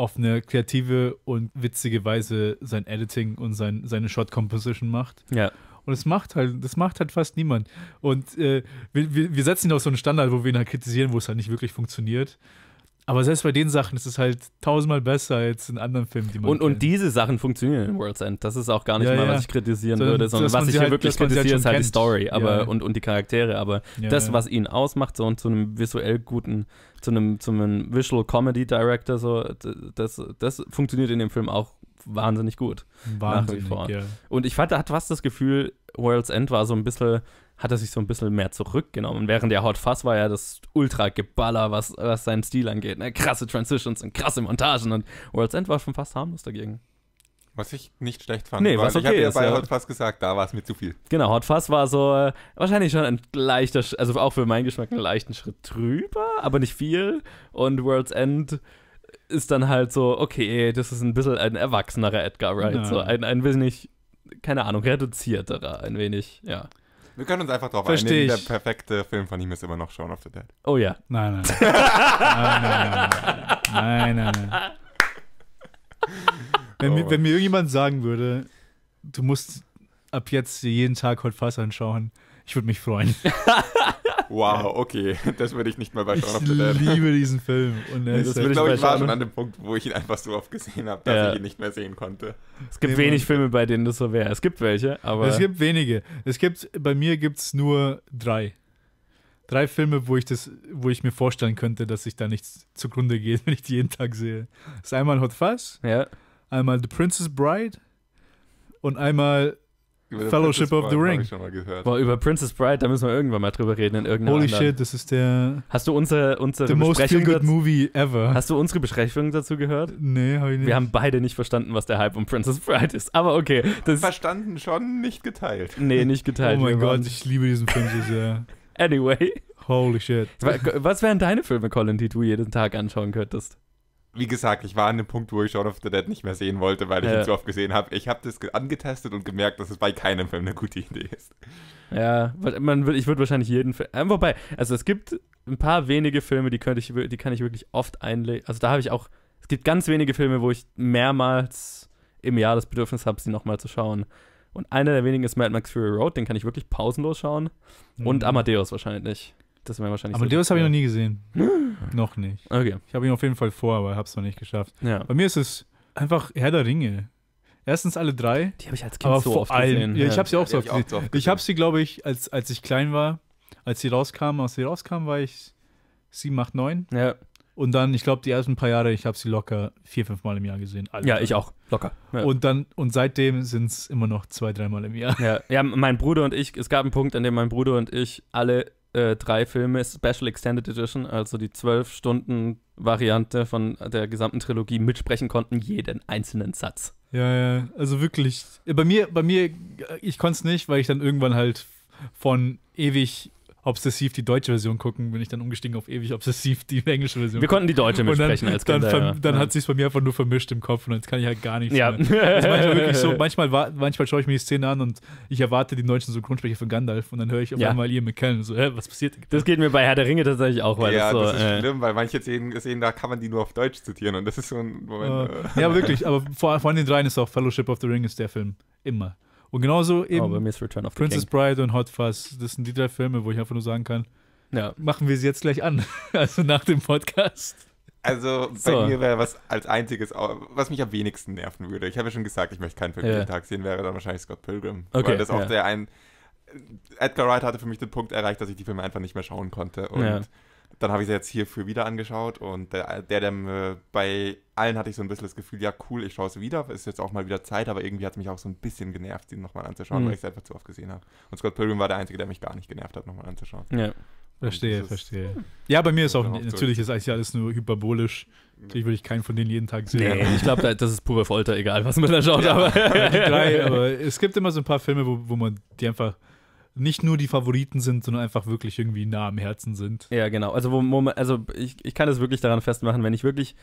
Speaker 1: auf eine kreative und witzige Weise sein Editing und sein, seine Shot Composition macht. Ja. Und das macht halt, das macht halt fast niemand. Und äh, wir, wir, setzen ihn auf so einen Standard, wo wir ihn halt kritisieren, wo es halt nicht wirklich funktioniert. Aber selbst bei den Sachen ist es halt tausendmal besser als in anderen Filmen, die man. Und, und diese Sachen
Speaker 2: funktionieren in World's End. Das ist auch gar nicht ja, mal, was ich kritisieren so, würde, sondern was ich hier halt, wirklich halt kritisiere, halt ist halt kennt. die Story aber, ja. und, und die Charaktere. Aber das, was ihn ausmacht, so und zu einem visuell guten, zu einem, zu einem Visual Comedy Director, so, das, das funktioniert in dem Film auch wahnsinnig gut. Wahnsinnig, nach wie vor. Und ich fand, da hat fast das Gefühl, World's End war so ein bisschen hat er sich so ein bisschen mehr zurückgenommen. Während der Hot Fuss war ja das Ultra-Geballer, was, was seinen Stil angeht. Ne? Krasse Transitions und krasse Montagen und World's End war schon fast harmlos dagegen.
Speaker 3: Was ich nicht schlecht fand. Nee, was okay ich habe ja bei ja. Hot Fuzz gesagt, da war es mir zu viel.
Speaker 2: Genau, Hot Fuzz war so äh, wahrscheinlich schon ein leichter, also auch für meinen Geschmack einen leichten Schritt drüber, aber nicht viel. Und World's End ist dann halt so, okay, das ist ein bisschen ein erwachsenerer Edgar Wright. Ja. So ein, ein wenig, keine Ahnung, reduzierterer, ein wenig, ja. Wir
Speaker 1: können uns einfach darauf einigen, der
Speaker 3: perfekte Film von ihm ist immer noch Shaun of the Dead. Oh ja. Nein, nein. nein, [laughs] nein, nein, nein.
Speaker 1: Wenn, mir, oh. wenn mir irgendjemand sagen würde, du musst ab jetzt jeden Tag Hot Fuzz anschauen, ich würde mich freuen. [laughs]
Speaker 3: Wow, okay. [laughs] Das würde ich nicht mehr bei Shaun of the Dead. Ich liebe diesen Film. Und nee, das, das ich, glaube ich, war schon an dem Punkt, wo ich ihn einfach so oft gesehen habe, dass ja. ich ihn nicht mehr sehen konnte. Es gibt nee, wenig
Speaker 1: Filme, bei denen das so wäre. Es gibt welche, aber. Es gibt wenige. Es gibt, bei mir gibt es nur drei. Drei Filme, wo ich das, wo ich mir vorstellen könnte, dass ich da nichts zugrunde gehe, [laughs] wenn ich die jeden Tag sehe. Das ist einmal Hot Fuzz, ja. einmal The Princess Bride und einmal Fellowship of the Ring. Boah, über
Speaker 2: Princess Bride, da müssen wir irgendwann mal drüber reden in irgendeiner Holy anderen. shit,
Speaker 1: das ist der. Hast du unsere,
Speaker 2: unsere the Besprechung most good movie ever. Hast du unsere Besprechung dazu gehört? Nee, hab ich nicht. Wir haben beide nicht verstanden, was der Hype um Princess Bride ist.
Speaker 3: Aber okay. verstanden schon, nicht geteilt. Nee, nicht geteilt. Oh mein Gott,
Speaker 2: ich
Speaker 1: liebe diesen Film so sehr. [laughs] anyway. Holy shit.
Speaker 3: Was wären deine Filme, Colin, die du jeden Tag anschauen könntest? wie gesagt, ich war an dem Punkt, wo ich Shaun of the Dead nicht mehr sehen wollte, weil ich ja. ihn zu oft gesehen habe. Ich habe das angetestet und gemerkt, dass es bei keinem Film eine gute Idee ist.
Speaker 2: Ja, man, ich würde wahrscheinlich jeden Film. Äh, wobei, also es gibt ein paar wenige Filme, die könnte ich, die kann ich wirklich oft einlegen. Also da habe ich auch. Es gibt ganz wenige Filme, wo ich mehrmals im Jahr das Bedürfnis habe, sie nochmal zu schauen. Und einer der wenigen ist Mad Max Fury Road, den kann ich wirklich pausenlos schauen. Mhm. Und Amadeus wahrscheinlich nicht. Das wäre wahrscheinlich. Amadeus so habe ich noch nie
Speaker 1: gesehen. [laughs] Noch nicht. Okay. Ich habe ihn auf jeden Fall vor, aber habe es noch nicht geschafft. Ja. Bei mir ist es einfach Herr der Ringe. Erstens alle drei. Die habe ich als Kind aber so vor oft allem, gesehen. Ja, ich habe sie auch, ja, so, oft auch so oft gesehen. Ich habe sie, glaube ich, als, als ich klein war, als sie rauskam, als sie rauskam, war ich sieben, acht, neun. Ja. Und dann, ich glaube, die ersten paar Jahre, ich habe sie locker vier, fünf Mal im Jahr gesehen. Alter. Ja, ich auch. Locker. Ja. Und dann, und seitdem sind es immer noch zwei, dreimal im
Speaker 2: Jahr. Ja. ja, mein Bruder und ich, es gab einen Punkt, an dem mein Bruder und ich alle äh, drei Filme Special Extended Edition, also die zwölf Stunden Variante von der gesamten Trilogie mitsprechen konnten, jeden einzelnen Satz. Ja,
Speaker 1: ja, also wirklich. Bei mir, bei mir, ich konnte es nicht, weil ich dann irgendwann halt von ewig obsessiv die deutsche Version gucken, bin ich dann umgestiegen auf ewig obsessiv die englische Version. Wir konnten die deutsche mitsprechen als Kinder. Dann, ja. dann ja. hat sich bei mir einfach nur vermischt im Kopf und jetzt kann ich halt gar nichts ja. mehr. Also manchmal wirklich so, manchmal, manchmal schaue ich mir die Szene an und ich erwarte den deutschen Synchronsprecher von Gandalf und dann höre ich auf ja. einmal Ian McKellen so, hä, was passiert? Das geht mir bei Herr der Ringe tatsächlich auch, weil ja, das, so, das ist äh,
Speaker 3: schlimm, weil manche sehen, sehen, da kann man die nur auf Deutsch zitieren und das ist so ein Moment. Ah. Äh, ja, wirklich,
Speaker 1: aber vor, vor den dreien ist auch Fellowship of the Ring ist der Film. Immer. Und genauso oh, eben oh, Princess King. Bride und Hot Fuzz. Das sind die drei Filme, wo ich einfach nur sagen kann, ja. machen wir sie jetzt gleich an. [laughs] also nach dem Podcast.
Speaker 3: Also so. bei mir wäre was als einziges, was mich am wenigsten nerven würde. Ich habe ja schon gesagt, ich möchte keinen Film yeah. jeden Tag sehen, wäre dann wahrscheinlich Scott Pilgrim. Okay, weil das yeah. auch der ein. Edgar Wright hatte für mich den Punkt erreicht, dass ich die Filme einfach nicht mehr schauen konnte. Und yeah dann habe ich sie jetzt hierfür wieder angeschaut und der, der, der äh, bei allen hatte ich so ein bisschen das Gefühl, ja cool, ich schaue es wieder, ist jetzt auch mal wieder Zeit, aber irgendwie hat es mich auch so ein bisschen genervt, sie nochmal anzuschauen, mhm. weil ich es einfach zu oft gesehen habe. Und Scott Pilgrim war der Einzige, der mich gar nicht genervt hat, nochmal anzuschauen.
Speaker 1: Ja, verstehe, verstehe. Ja, bei mir ist auch, natürlich ist eigentlich alles nur hyperbolisch. Natürlich würde ich keinen von denen jeden Tag sehen. Nee, ich glaube,
Speaker 2: das ist pure Folter, egal was
Speaker 1: man da schaut. Ja. Aber. aber es gibt immer so ein paar Filme, wo, wo man die einfach nicht nur die Favoriten sind, sondern einfach wirklich irgendwie nah am Herzen sind.
Speaker 2: Ja, genau. Also, wo, wo also ich, ich kann das wirklich daran festmachen, wenn ich wirklich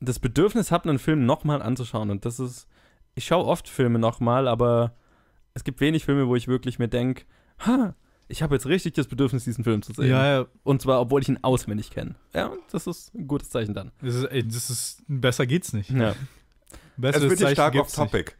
Speaker 2: das Bedürfnis habe, einen Film nochmal anzuschauen. Und das ist, ich schaue oft Filme nochmal, aber es gibt wenig Filme, wo ich wirklich mir denke, ha, ich habe jetzt richtig das Bedürfnis, diesen Film zu sehen. Ja, ja. Und zwar, obwohl ich ihn auswendig kenne. Ja, das ist ein gutes Zeichen dann. Das ist, ey, das ist besser geht's nicht. Ja. Besseres es wird hier stark off-topic.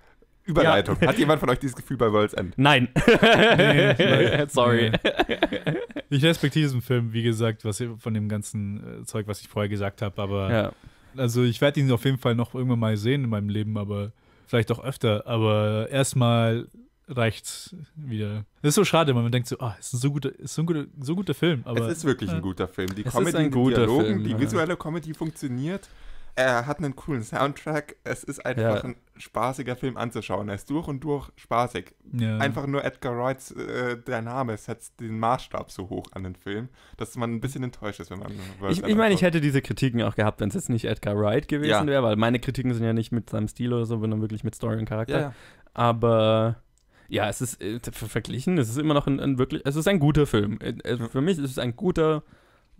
Speaker 3: Überleitung. Ja. Hat jemand von euch dieses Gefühl bei World's End? Nein. [laughs] nee, nein. Sorry. Nee. [laughs]
Speaker 1: Ich respektiere diesen Film, wie gesagt, was von dem ganzen äh, Zeug, was ich vorher gesagt habe, aber ja. also ich werde ihn auf jeden Fall noch irgendwann mal sehen in meinem Leben, aber vielleicht auch öfter, aber erstmal reicht's wieder. Das ist so schade, weil man denkt so, ah, oh, ist ein so guter, ist so ein guter, so guter Film. Aber, es ist wirklich ja. ein guter Film. Die es Comedy, die Dialogen, Film, die visuelle
Speaker 3: Comedy funktioniert er hat einen coolen Soundtrack. Es ist einfach ja. ein spaßiger Film anzuschauen. Er ist durch und durch spaßig. Ja. Einfach nur Edgar Wrights, äh, der Name setzt den Maßstab so hoch an den Film, dass man ein bisschen enttäuscht ist, wenn man. Ich, ich meine, ich
Speaker 1: hätte diese
Speaker 2: Kritiken auch gehabt, wenn es jetzt nicht Edgar Wright gewesen ja. wäre, weil meine Kritiken sind ja nicht mit seinem Stil oder so, sondern wirklich mit Story und Charakter. Aber ja, es ist äh, verglichen, es ist immer noch ein, ein, wirklich, es ist ein guter Film. Äh, äh, für mich ist es ein guter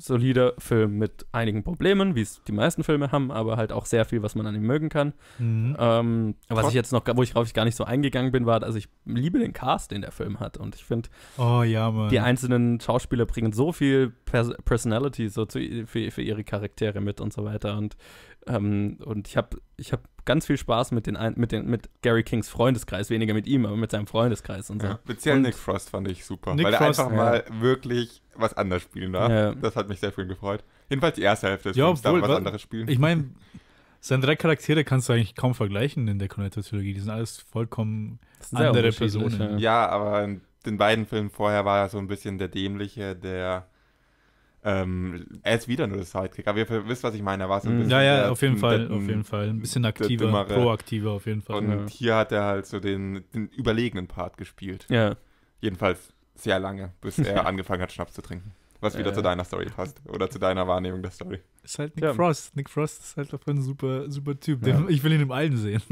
Speaker 2: solider Film mit einigen Problemen, wie es die meisten Filme haben, aber halt auch sehr viel, was man an ihm mögen kann. Mhm. Ähm, was ich jetzt noch, wo ich drauf ich gar nicht so eingegangen bin, war, dass ich liebe den Cast, den der Film hat. Und ich finde,
Speaker 1: oh, ja, die
Speaker 2: einzelnen Schauspieler bringen so viel Pers Personality so zu, für, für ihre Charaktere mit und so weiter. Und ähm, und ich habe ich hab ganz viel Spaß mit, den, mit, den, mit Gary Kings Freundeskreis, weniger mit ihm, aber mit seinem Freundeskreis und so. Ja,
Speaker 3: speziell und Nick Frost fand ich super, Nick weil er Frost, einfach mal wirklich was anders spielen darf. Ja. Das hat mich sehr viel gefreut. Jedenfalls die erste Hälfte des ja, Films obwohl, darf was anderes spielen. Ich
Speaker 1: meine, [laughs] seine drei Charaktere kannst du eigentlich kaum vergleichen in der Cornetto-Trilogie. Die sind alles vollkommen sind andere Personen.
Speaker 3: Ja. aber in den beiden Filmen vorher war er so ein bisschen der Dämliche, der ähm, er ist wieder nur der Sidekick, aber ihr wisst, was ich meine. Er war so ein mhm. bisschen ja, ja, auf jeden Fall, auf jeden Fall. Ein bisschen aktiver, proaktiver auf jeden Fall. Und ja. hier hat er halt so den, den überlegenen Part gespielt. Ja. Jedenfalls sehr lange, bis er [laughs] angefangen hat, Schnaps zu trinken. Was wieder äh. zu deiner Story passt oder zu deiner Wahrnehmung der Story.
Speaker 1: Ist halt Nick ja. Frost. Nick Frost ist halt einfach ein super, super Typ. Ja. ich will ihn im Alten sehen.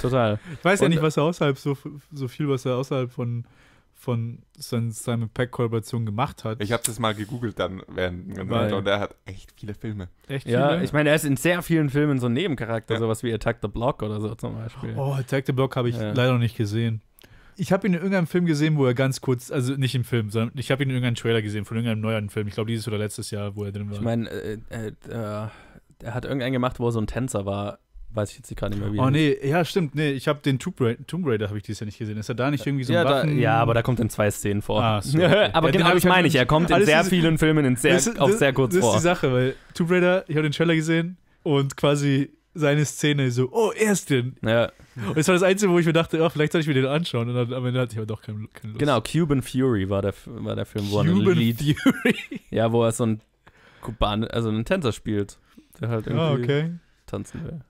Speaker 1: Total. Ich weiß Und, ja nicht, was er außerhalb so, so viel, was er außerhalb von von Simon Peck Kollaboration gemacht hat.
Speaker 3: Ich habe das mal gegoogelt dann während Weil, und er hat echt viele Filme. Echt viele?
Speaker 1: Ja,
Speaker 2: ich meine, er ist in sehr vielen Filmen so ein Nebencharakter, ja. sowas wie Attack the Block oder so zum Beispiel. Oh, Attack the
Speaker 1: Block habe ich ja. leider noch nicht gesehen. Ich habe ihn in irgendeinem Film gesehen, wo er ganz kurz, also nicht im Film, sondern ich habe ihn in irgendeinem Trailer gesehen von irgendeinem neueren Film. Ich glaube dieses oder letztes Jahr, wo er drin war. Ich meine, äh, äh, äh,
Speaker 2: er hat irgendeinen gemacht, wo er so ein Tänzer war weiß ich jetzt gar nicht mehr wie. Oh nee,
Speaker 1: ja stimmt, nee, ich habe den Tomb Raider, Tomb Raider habe ich dieses Jahr nicht gesehen. Ist er da nicht äh, irgendwie so ein ja, da, ja, aber da kommt in zwei Szenen vor. Ah, so, okay. [laughs] aber ja, genau, ich halt meine ich. Er kommt in sehr ist, vielen Filmen in sehr, ist, auch sehr kurz vor. Das ist die Sache, weil Tomb Raider, ich habe den Trailer gesehen und quasi seine Szene so, oh, er ist den. Ja. Und das war das Einzige, wo ich mir dachte, oh, vielleicht soll ich mir den anschauen. Und dann, am Ende hatte ich aber doch keine, keine Lust.
Speaker 2: Genau, Cuban Fury war der, war der Film, wo Cuban er Fury? [laughs] Ja, wo er so ein Kuban, also einen Tänzer spielt, der halt ah, irgendwie ah, okay. tanzen will.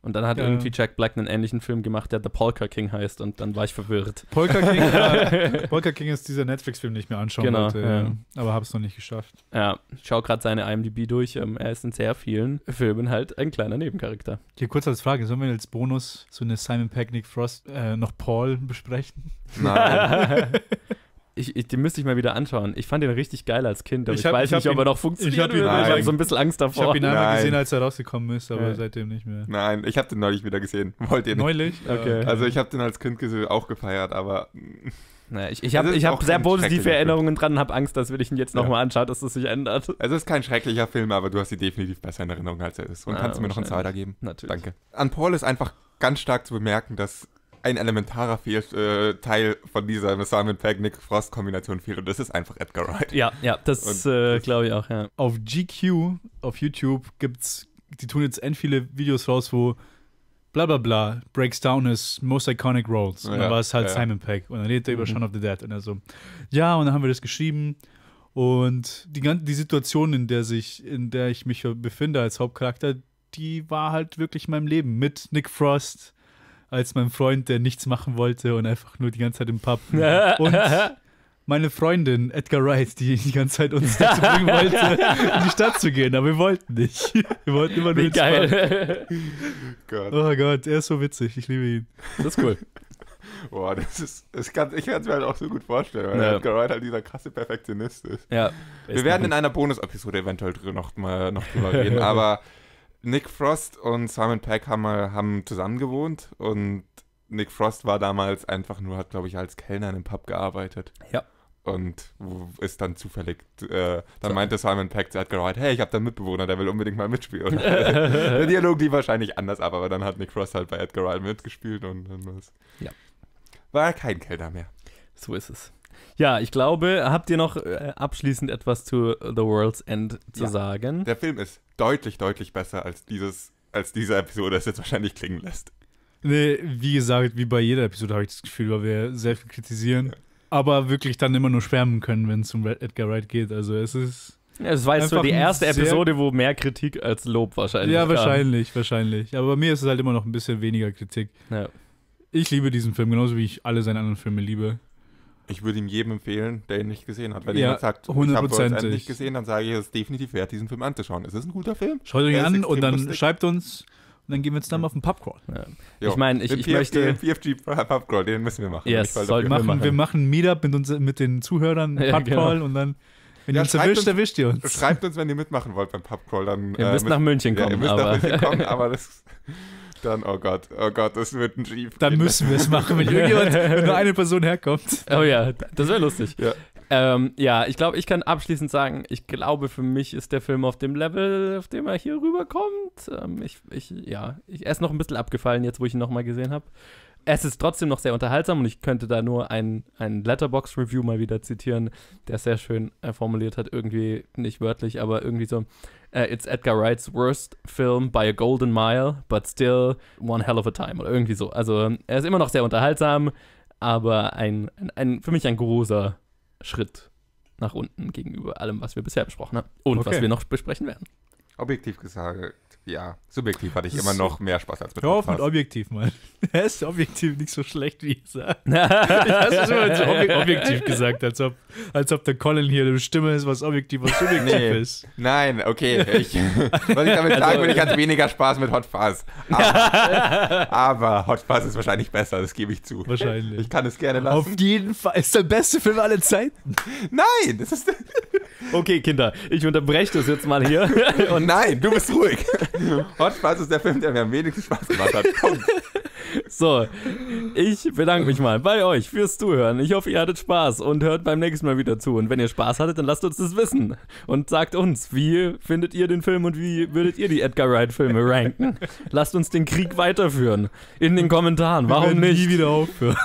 Speaker 2: Und dann hat ja. irgendwie Jack Black einen ähnlichen Film gemacht, der The Polka King heißt, und dann war ich verwirrt. Polka King, ja,
Speaker 1: [laughs] Polka King ist dieser Netflix-Film, den ich mir anschauen genau, wollte, ja. aber hab's noch nicht geschafft.
Speaker 2: Ja, ich schau gerade seine IMDb durch. Ähm, er ist in sehr vielen Filmen halt ein kleiner Nebencharakter.
Speaker 1: Hier kurz als Frage: Sollen wir als Bonus so eine Simon Peck, Nick Frost, äh, noch Paul besprechen? Nein. [laughs] [laughs]
Speaker 2: ich, ich, den müsste ich mal wieder
Speaker 1: anschauen. Ich fand den richtig geil als Kind, aber ich, hab, ich weiß ich nicht, ihn, ob er noch funktioniert. Ich habe hab, so ein bisschen Angst davor. Ich habe ihn einmal gesehen, als er rausgekommen ist, aber ja. seitdem nicht mehr.
Speaker 3: Nein, ich habe den neulich wieder gesehen. [laughs] Wollt ihr nicht? Neulich? Okay. Also ich habe den als Kind auch gefeiert, aber... [laughs] Naja, ich, ich habe hab sehr positive Erinnerungen dran und habe Angst, dass wenn ich ihn jetzt nochmal ja. Mal anschaue, dass das sich ändert. Es ist kein schrecklicher Film, aber du hast ihn definitiv besser in Erinnerung, als er ist. Und ah, kannst du mir noch einen Zahler geben? Natürlich. Danke. An Paul ist einfach ganz stark zu bemerken, dass ein elementarer Fehl, äh, Teil von dieser Simon Pegg Nick Frost Kombination fehlt und das ist einfach Edgar Wright. Ja, ja, das
Speaker 1: äh, glaube ich auch. Ja. Auf GQ, auf YouTube gibt's, die tun jetzt end viele Videos raus, wo bla bla bla breaks down his most iconic roles. Ja, dann war es halt ja, Simon Pegg und dann redet er über mhm. Shaun of the Dead und er so, ja und dann haben wir das geschrieben. Und die, ganze, die Situation, in der, sich, in der ich mich befinde als Hauptcharakter, die war halt wirklich in meinem Leben mit Nick Frost, als mein Freund, der nichts machen wollte und einfach nur die ganze Zeit im Pub. [laughs] und meine Freundin Edgar Wright, die die ganze Zeit uns dazu [laughs] bringen wollte, in die Stadt zu gehen, aber wir wollten nicht. Wir wollten immer nur Wie geil. [laughs] Gott. Oh Gott, er ist so witzig, ich liebe ihn. Das ist cool.
Speaker 3: Boah, das ist, das kann, ich kann es mir halt auch so gut vorstellen, weil ja. Edgar Wright halt dieser krasse Perfektionist ist. Ja. Wir werden in einer Bonus-Episode eventuell noch mal noch drüber reden, aber Nick Frost und Simon Peck haben, haben zusammen gewohnt und Nick Frost war damals einfach nur, hat glaube ich als Kellner in einem Pub gearbeitet. Ja. Und ist dann zufällig, äh, dann so. meinte Simon Peck, er hat geredet, hey, ich habe da einen Mitbewohner, der will unbedingt mal mitspielen. [laughs] der Dialog lief wahrscheinlich anders ab, aber dann hat Nick Frost halt bei Edgar Wright mitgespielt und dann was. Ja. War er kein Kellner mehr. So ist es. Ja, ich glaube, habt ihr noch äh, abschließend etwas zu The World's End zu ja. sagen? Der Film ist deutlich, deutlich besser als dieses, als diese Episode es jetzt wahrscheinlich klingen lässt.
Speaker 1: Nee, wie gesagt, wie bei jeder Episode habe ich das Gefühl, weil wir sehr viel kritisieren, ja. aber wirklich dann immer nur schwärmen können, wenn es um Edgar Wright geht. Also es ist. Es war jetzt so die erste Episode,
Speaker 2: wo mehr Kritik als Lob
Speaker 3: wahrscheinlich. Ja, wahrscheinlich,
Speaker 1: kam. wahrscheinlich. Aber bei mir ist es halt immer noch ein bisschen weniger Kritik. Ja. Ich liebe diesen Film, genauso wie ich alle seine anderen Filme liebe.
Speaker 3: Ich würde ihm jedem empfehlen, der ihn nicht gesehen hat. Wenn ja, jemand sagt, ich habe World's nicht gesehen, dann sage ich, es ist definitiv wert, diesen Film anzuschauen. Es ist ein guter Film. Schaut ihn an und dann lustig. schreibt
Speaker 1: uns und dann gehen wir zusammen auf den Popcorn. Ja. Ich meine, ich, den ich PFG, möchte... Den PFG
Speaker 3: Popcorn, den müssen wir machen. Yes, sollten wir machen. Wir
Speaker 1: machen Meetup mit, uns, mit den Zuhörern, Popcorn genau. und dann... Wenn ja, ihr uns erwischt, uns, erwischt ihr uns.
Speaker 3: Schreibt uns, wenn ihr mitmachen wollt beim Pubcrawl. Dann, ihr äh, müsst, nach München kommen. Ja, ihr müsst aber. nach München kommen, aber das dann, oh Gott, oh Gott, das wird ein Schief. Dann müssen
Speaker 2: wir es machen, wenn, irgendjemand, [laughs] wenn nur eine Person herkommt. Oh ja, das wäre lustig. Ja. Ähm, ja, ich glaube, ich kann abschließend sagen, ich glaube, für mich ist der Film auf dem Level, auf dem er hier rüberkommt. Ähm, ich, ich, ja, ich, er ist noch ein bisschen abgefallen, jetzt wo ich ihn nochmal gesehen habe es ist trotzdem noch sehr unterhaltsam und ich könnte da nur ein, ein Letterbox-Review mal wieder zitieren, der es sehr schön äh, formuliert hat, irgendwie nicht wörtlich, aber irgendwie so: uh, It's Edgar Wrights worst film by a golden mile, but still one hell of a time oder irgendwie so. Also er ist immer noch sehr unterhaltsam, aber ein, ein, ein für mich ein großer Schritt
Speaker 3: nach unten gegenüber
Speaker 1: allem, was wir bisher besprochen haben und okay. was wir noch besprechen werden.
Speaker 3: Objektiv gesagt, ja, subjektiv hatte ich immer noch mehr Spaß als mit Hör auf mit
Speaker 1: objektiv, Mann. [laughs] Er ist objektiv nicht so schlecht, wie ich sage. ich hast es so objek objektiv gesagt, als ob, als ob der Colin hier eine Stimme ist, was objektiv, was subjektiv nee. ist. Nein, okay. [laughs] Ich, was ich damit sagen würde, ich hatte
Speaker 3: weniger Spaß mit Hot Fuzz. Aber, [laughs] aber Hot Fuzz ist wahrscheinlich besser, das gebe ich zu. Wahrscheinlich. Ich kann es gerne lassen.
Speaker 1: Auf jeden Fall. Ist der beste Film aller Zeiten? Nein,
Speaker 3: das ist... okay, Kinder, ich unterbreche das jetzt mal hier. Und Nein, du bist ruhig. [laughs] Hot Spaß ist der Film, der mir am wenigsten Spaß gemacht hat. Komm. [laughs] So,
Speaker 2: ich bedanke mich mal bei euch fürs Zuhören. Ich hoffe, ihr hattet Spaß und hört beim nächsten Mal wieder zu. Und wenn ihr Spaß hattet, dann lasst uns das wissen und sagt uns, wie findet ihr den Film und wie würdet ihr die Edgar Wright-Filme ranken? [laughs] lasst uns den Krieg weiterführen in den Kommentaren. Warum nicht? Nie wieder aufhören.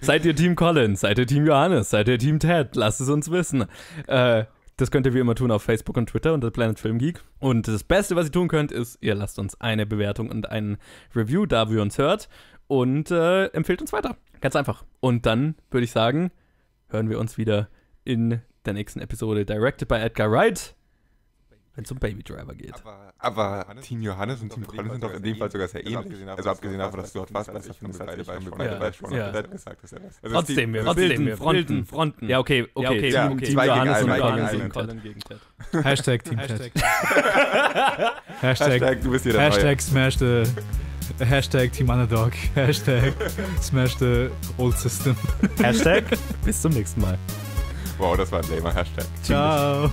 Speaker 2: seid ihr Team Collins? Seid ihr Team Johannes? Seid ihr Team Ted? Lasst es uns wissen. Äh, das könnt ihr wie immer tun auf Facebook und Twitter unter Planet Film Geek. Und das Beste, was ihr tun könnt, ist, ihr lasst uns eine Bewertung und ein Review da, wo ihr uns hört. Und äh, empfehlt uns weiter. Ganz einfach. Und dann würde ich sagen, hören wir uns wieder in der nächsten Episode. Directed by Edgar Wright. Wenn es um Baby Driver
Speaker 3: geht. Aber, aber Johannes, Team Johannes und Team Collins sind doch in dem Fall sogar sehr genau ähnlich. Abgesehen also abgesehen davon, dass du dort warst, besser findest als ich beide bei, bei Sean ja. ja. gesagt hast. Also trotzdem, wir trotzdem, Fronten, Fronten. Ja,
Speaker 4: okay, okay. okay. Ja, okay. Team Johannes und Johannes und Colin gegen Ted.
Speaker 1: Hashtag Team Ted.
Speaker 4: [laughs]
Speaker 1: Hashtag, du bist hier dabei. Hashtag smash the... Hashtag Team Underdog. [laughs] Hashtag smash the old system. Hashtag [laughs] bis zum nächsten Mal.
Speaker 3: Wow, das war ein lamer Hashtag. Ciao.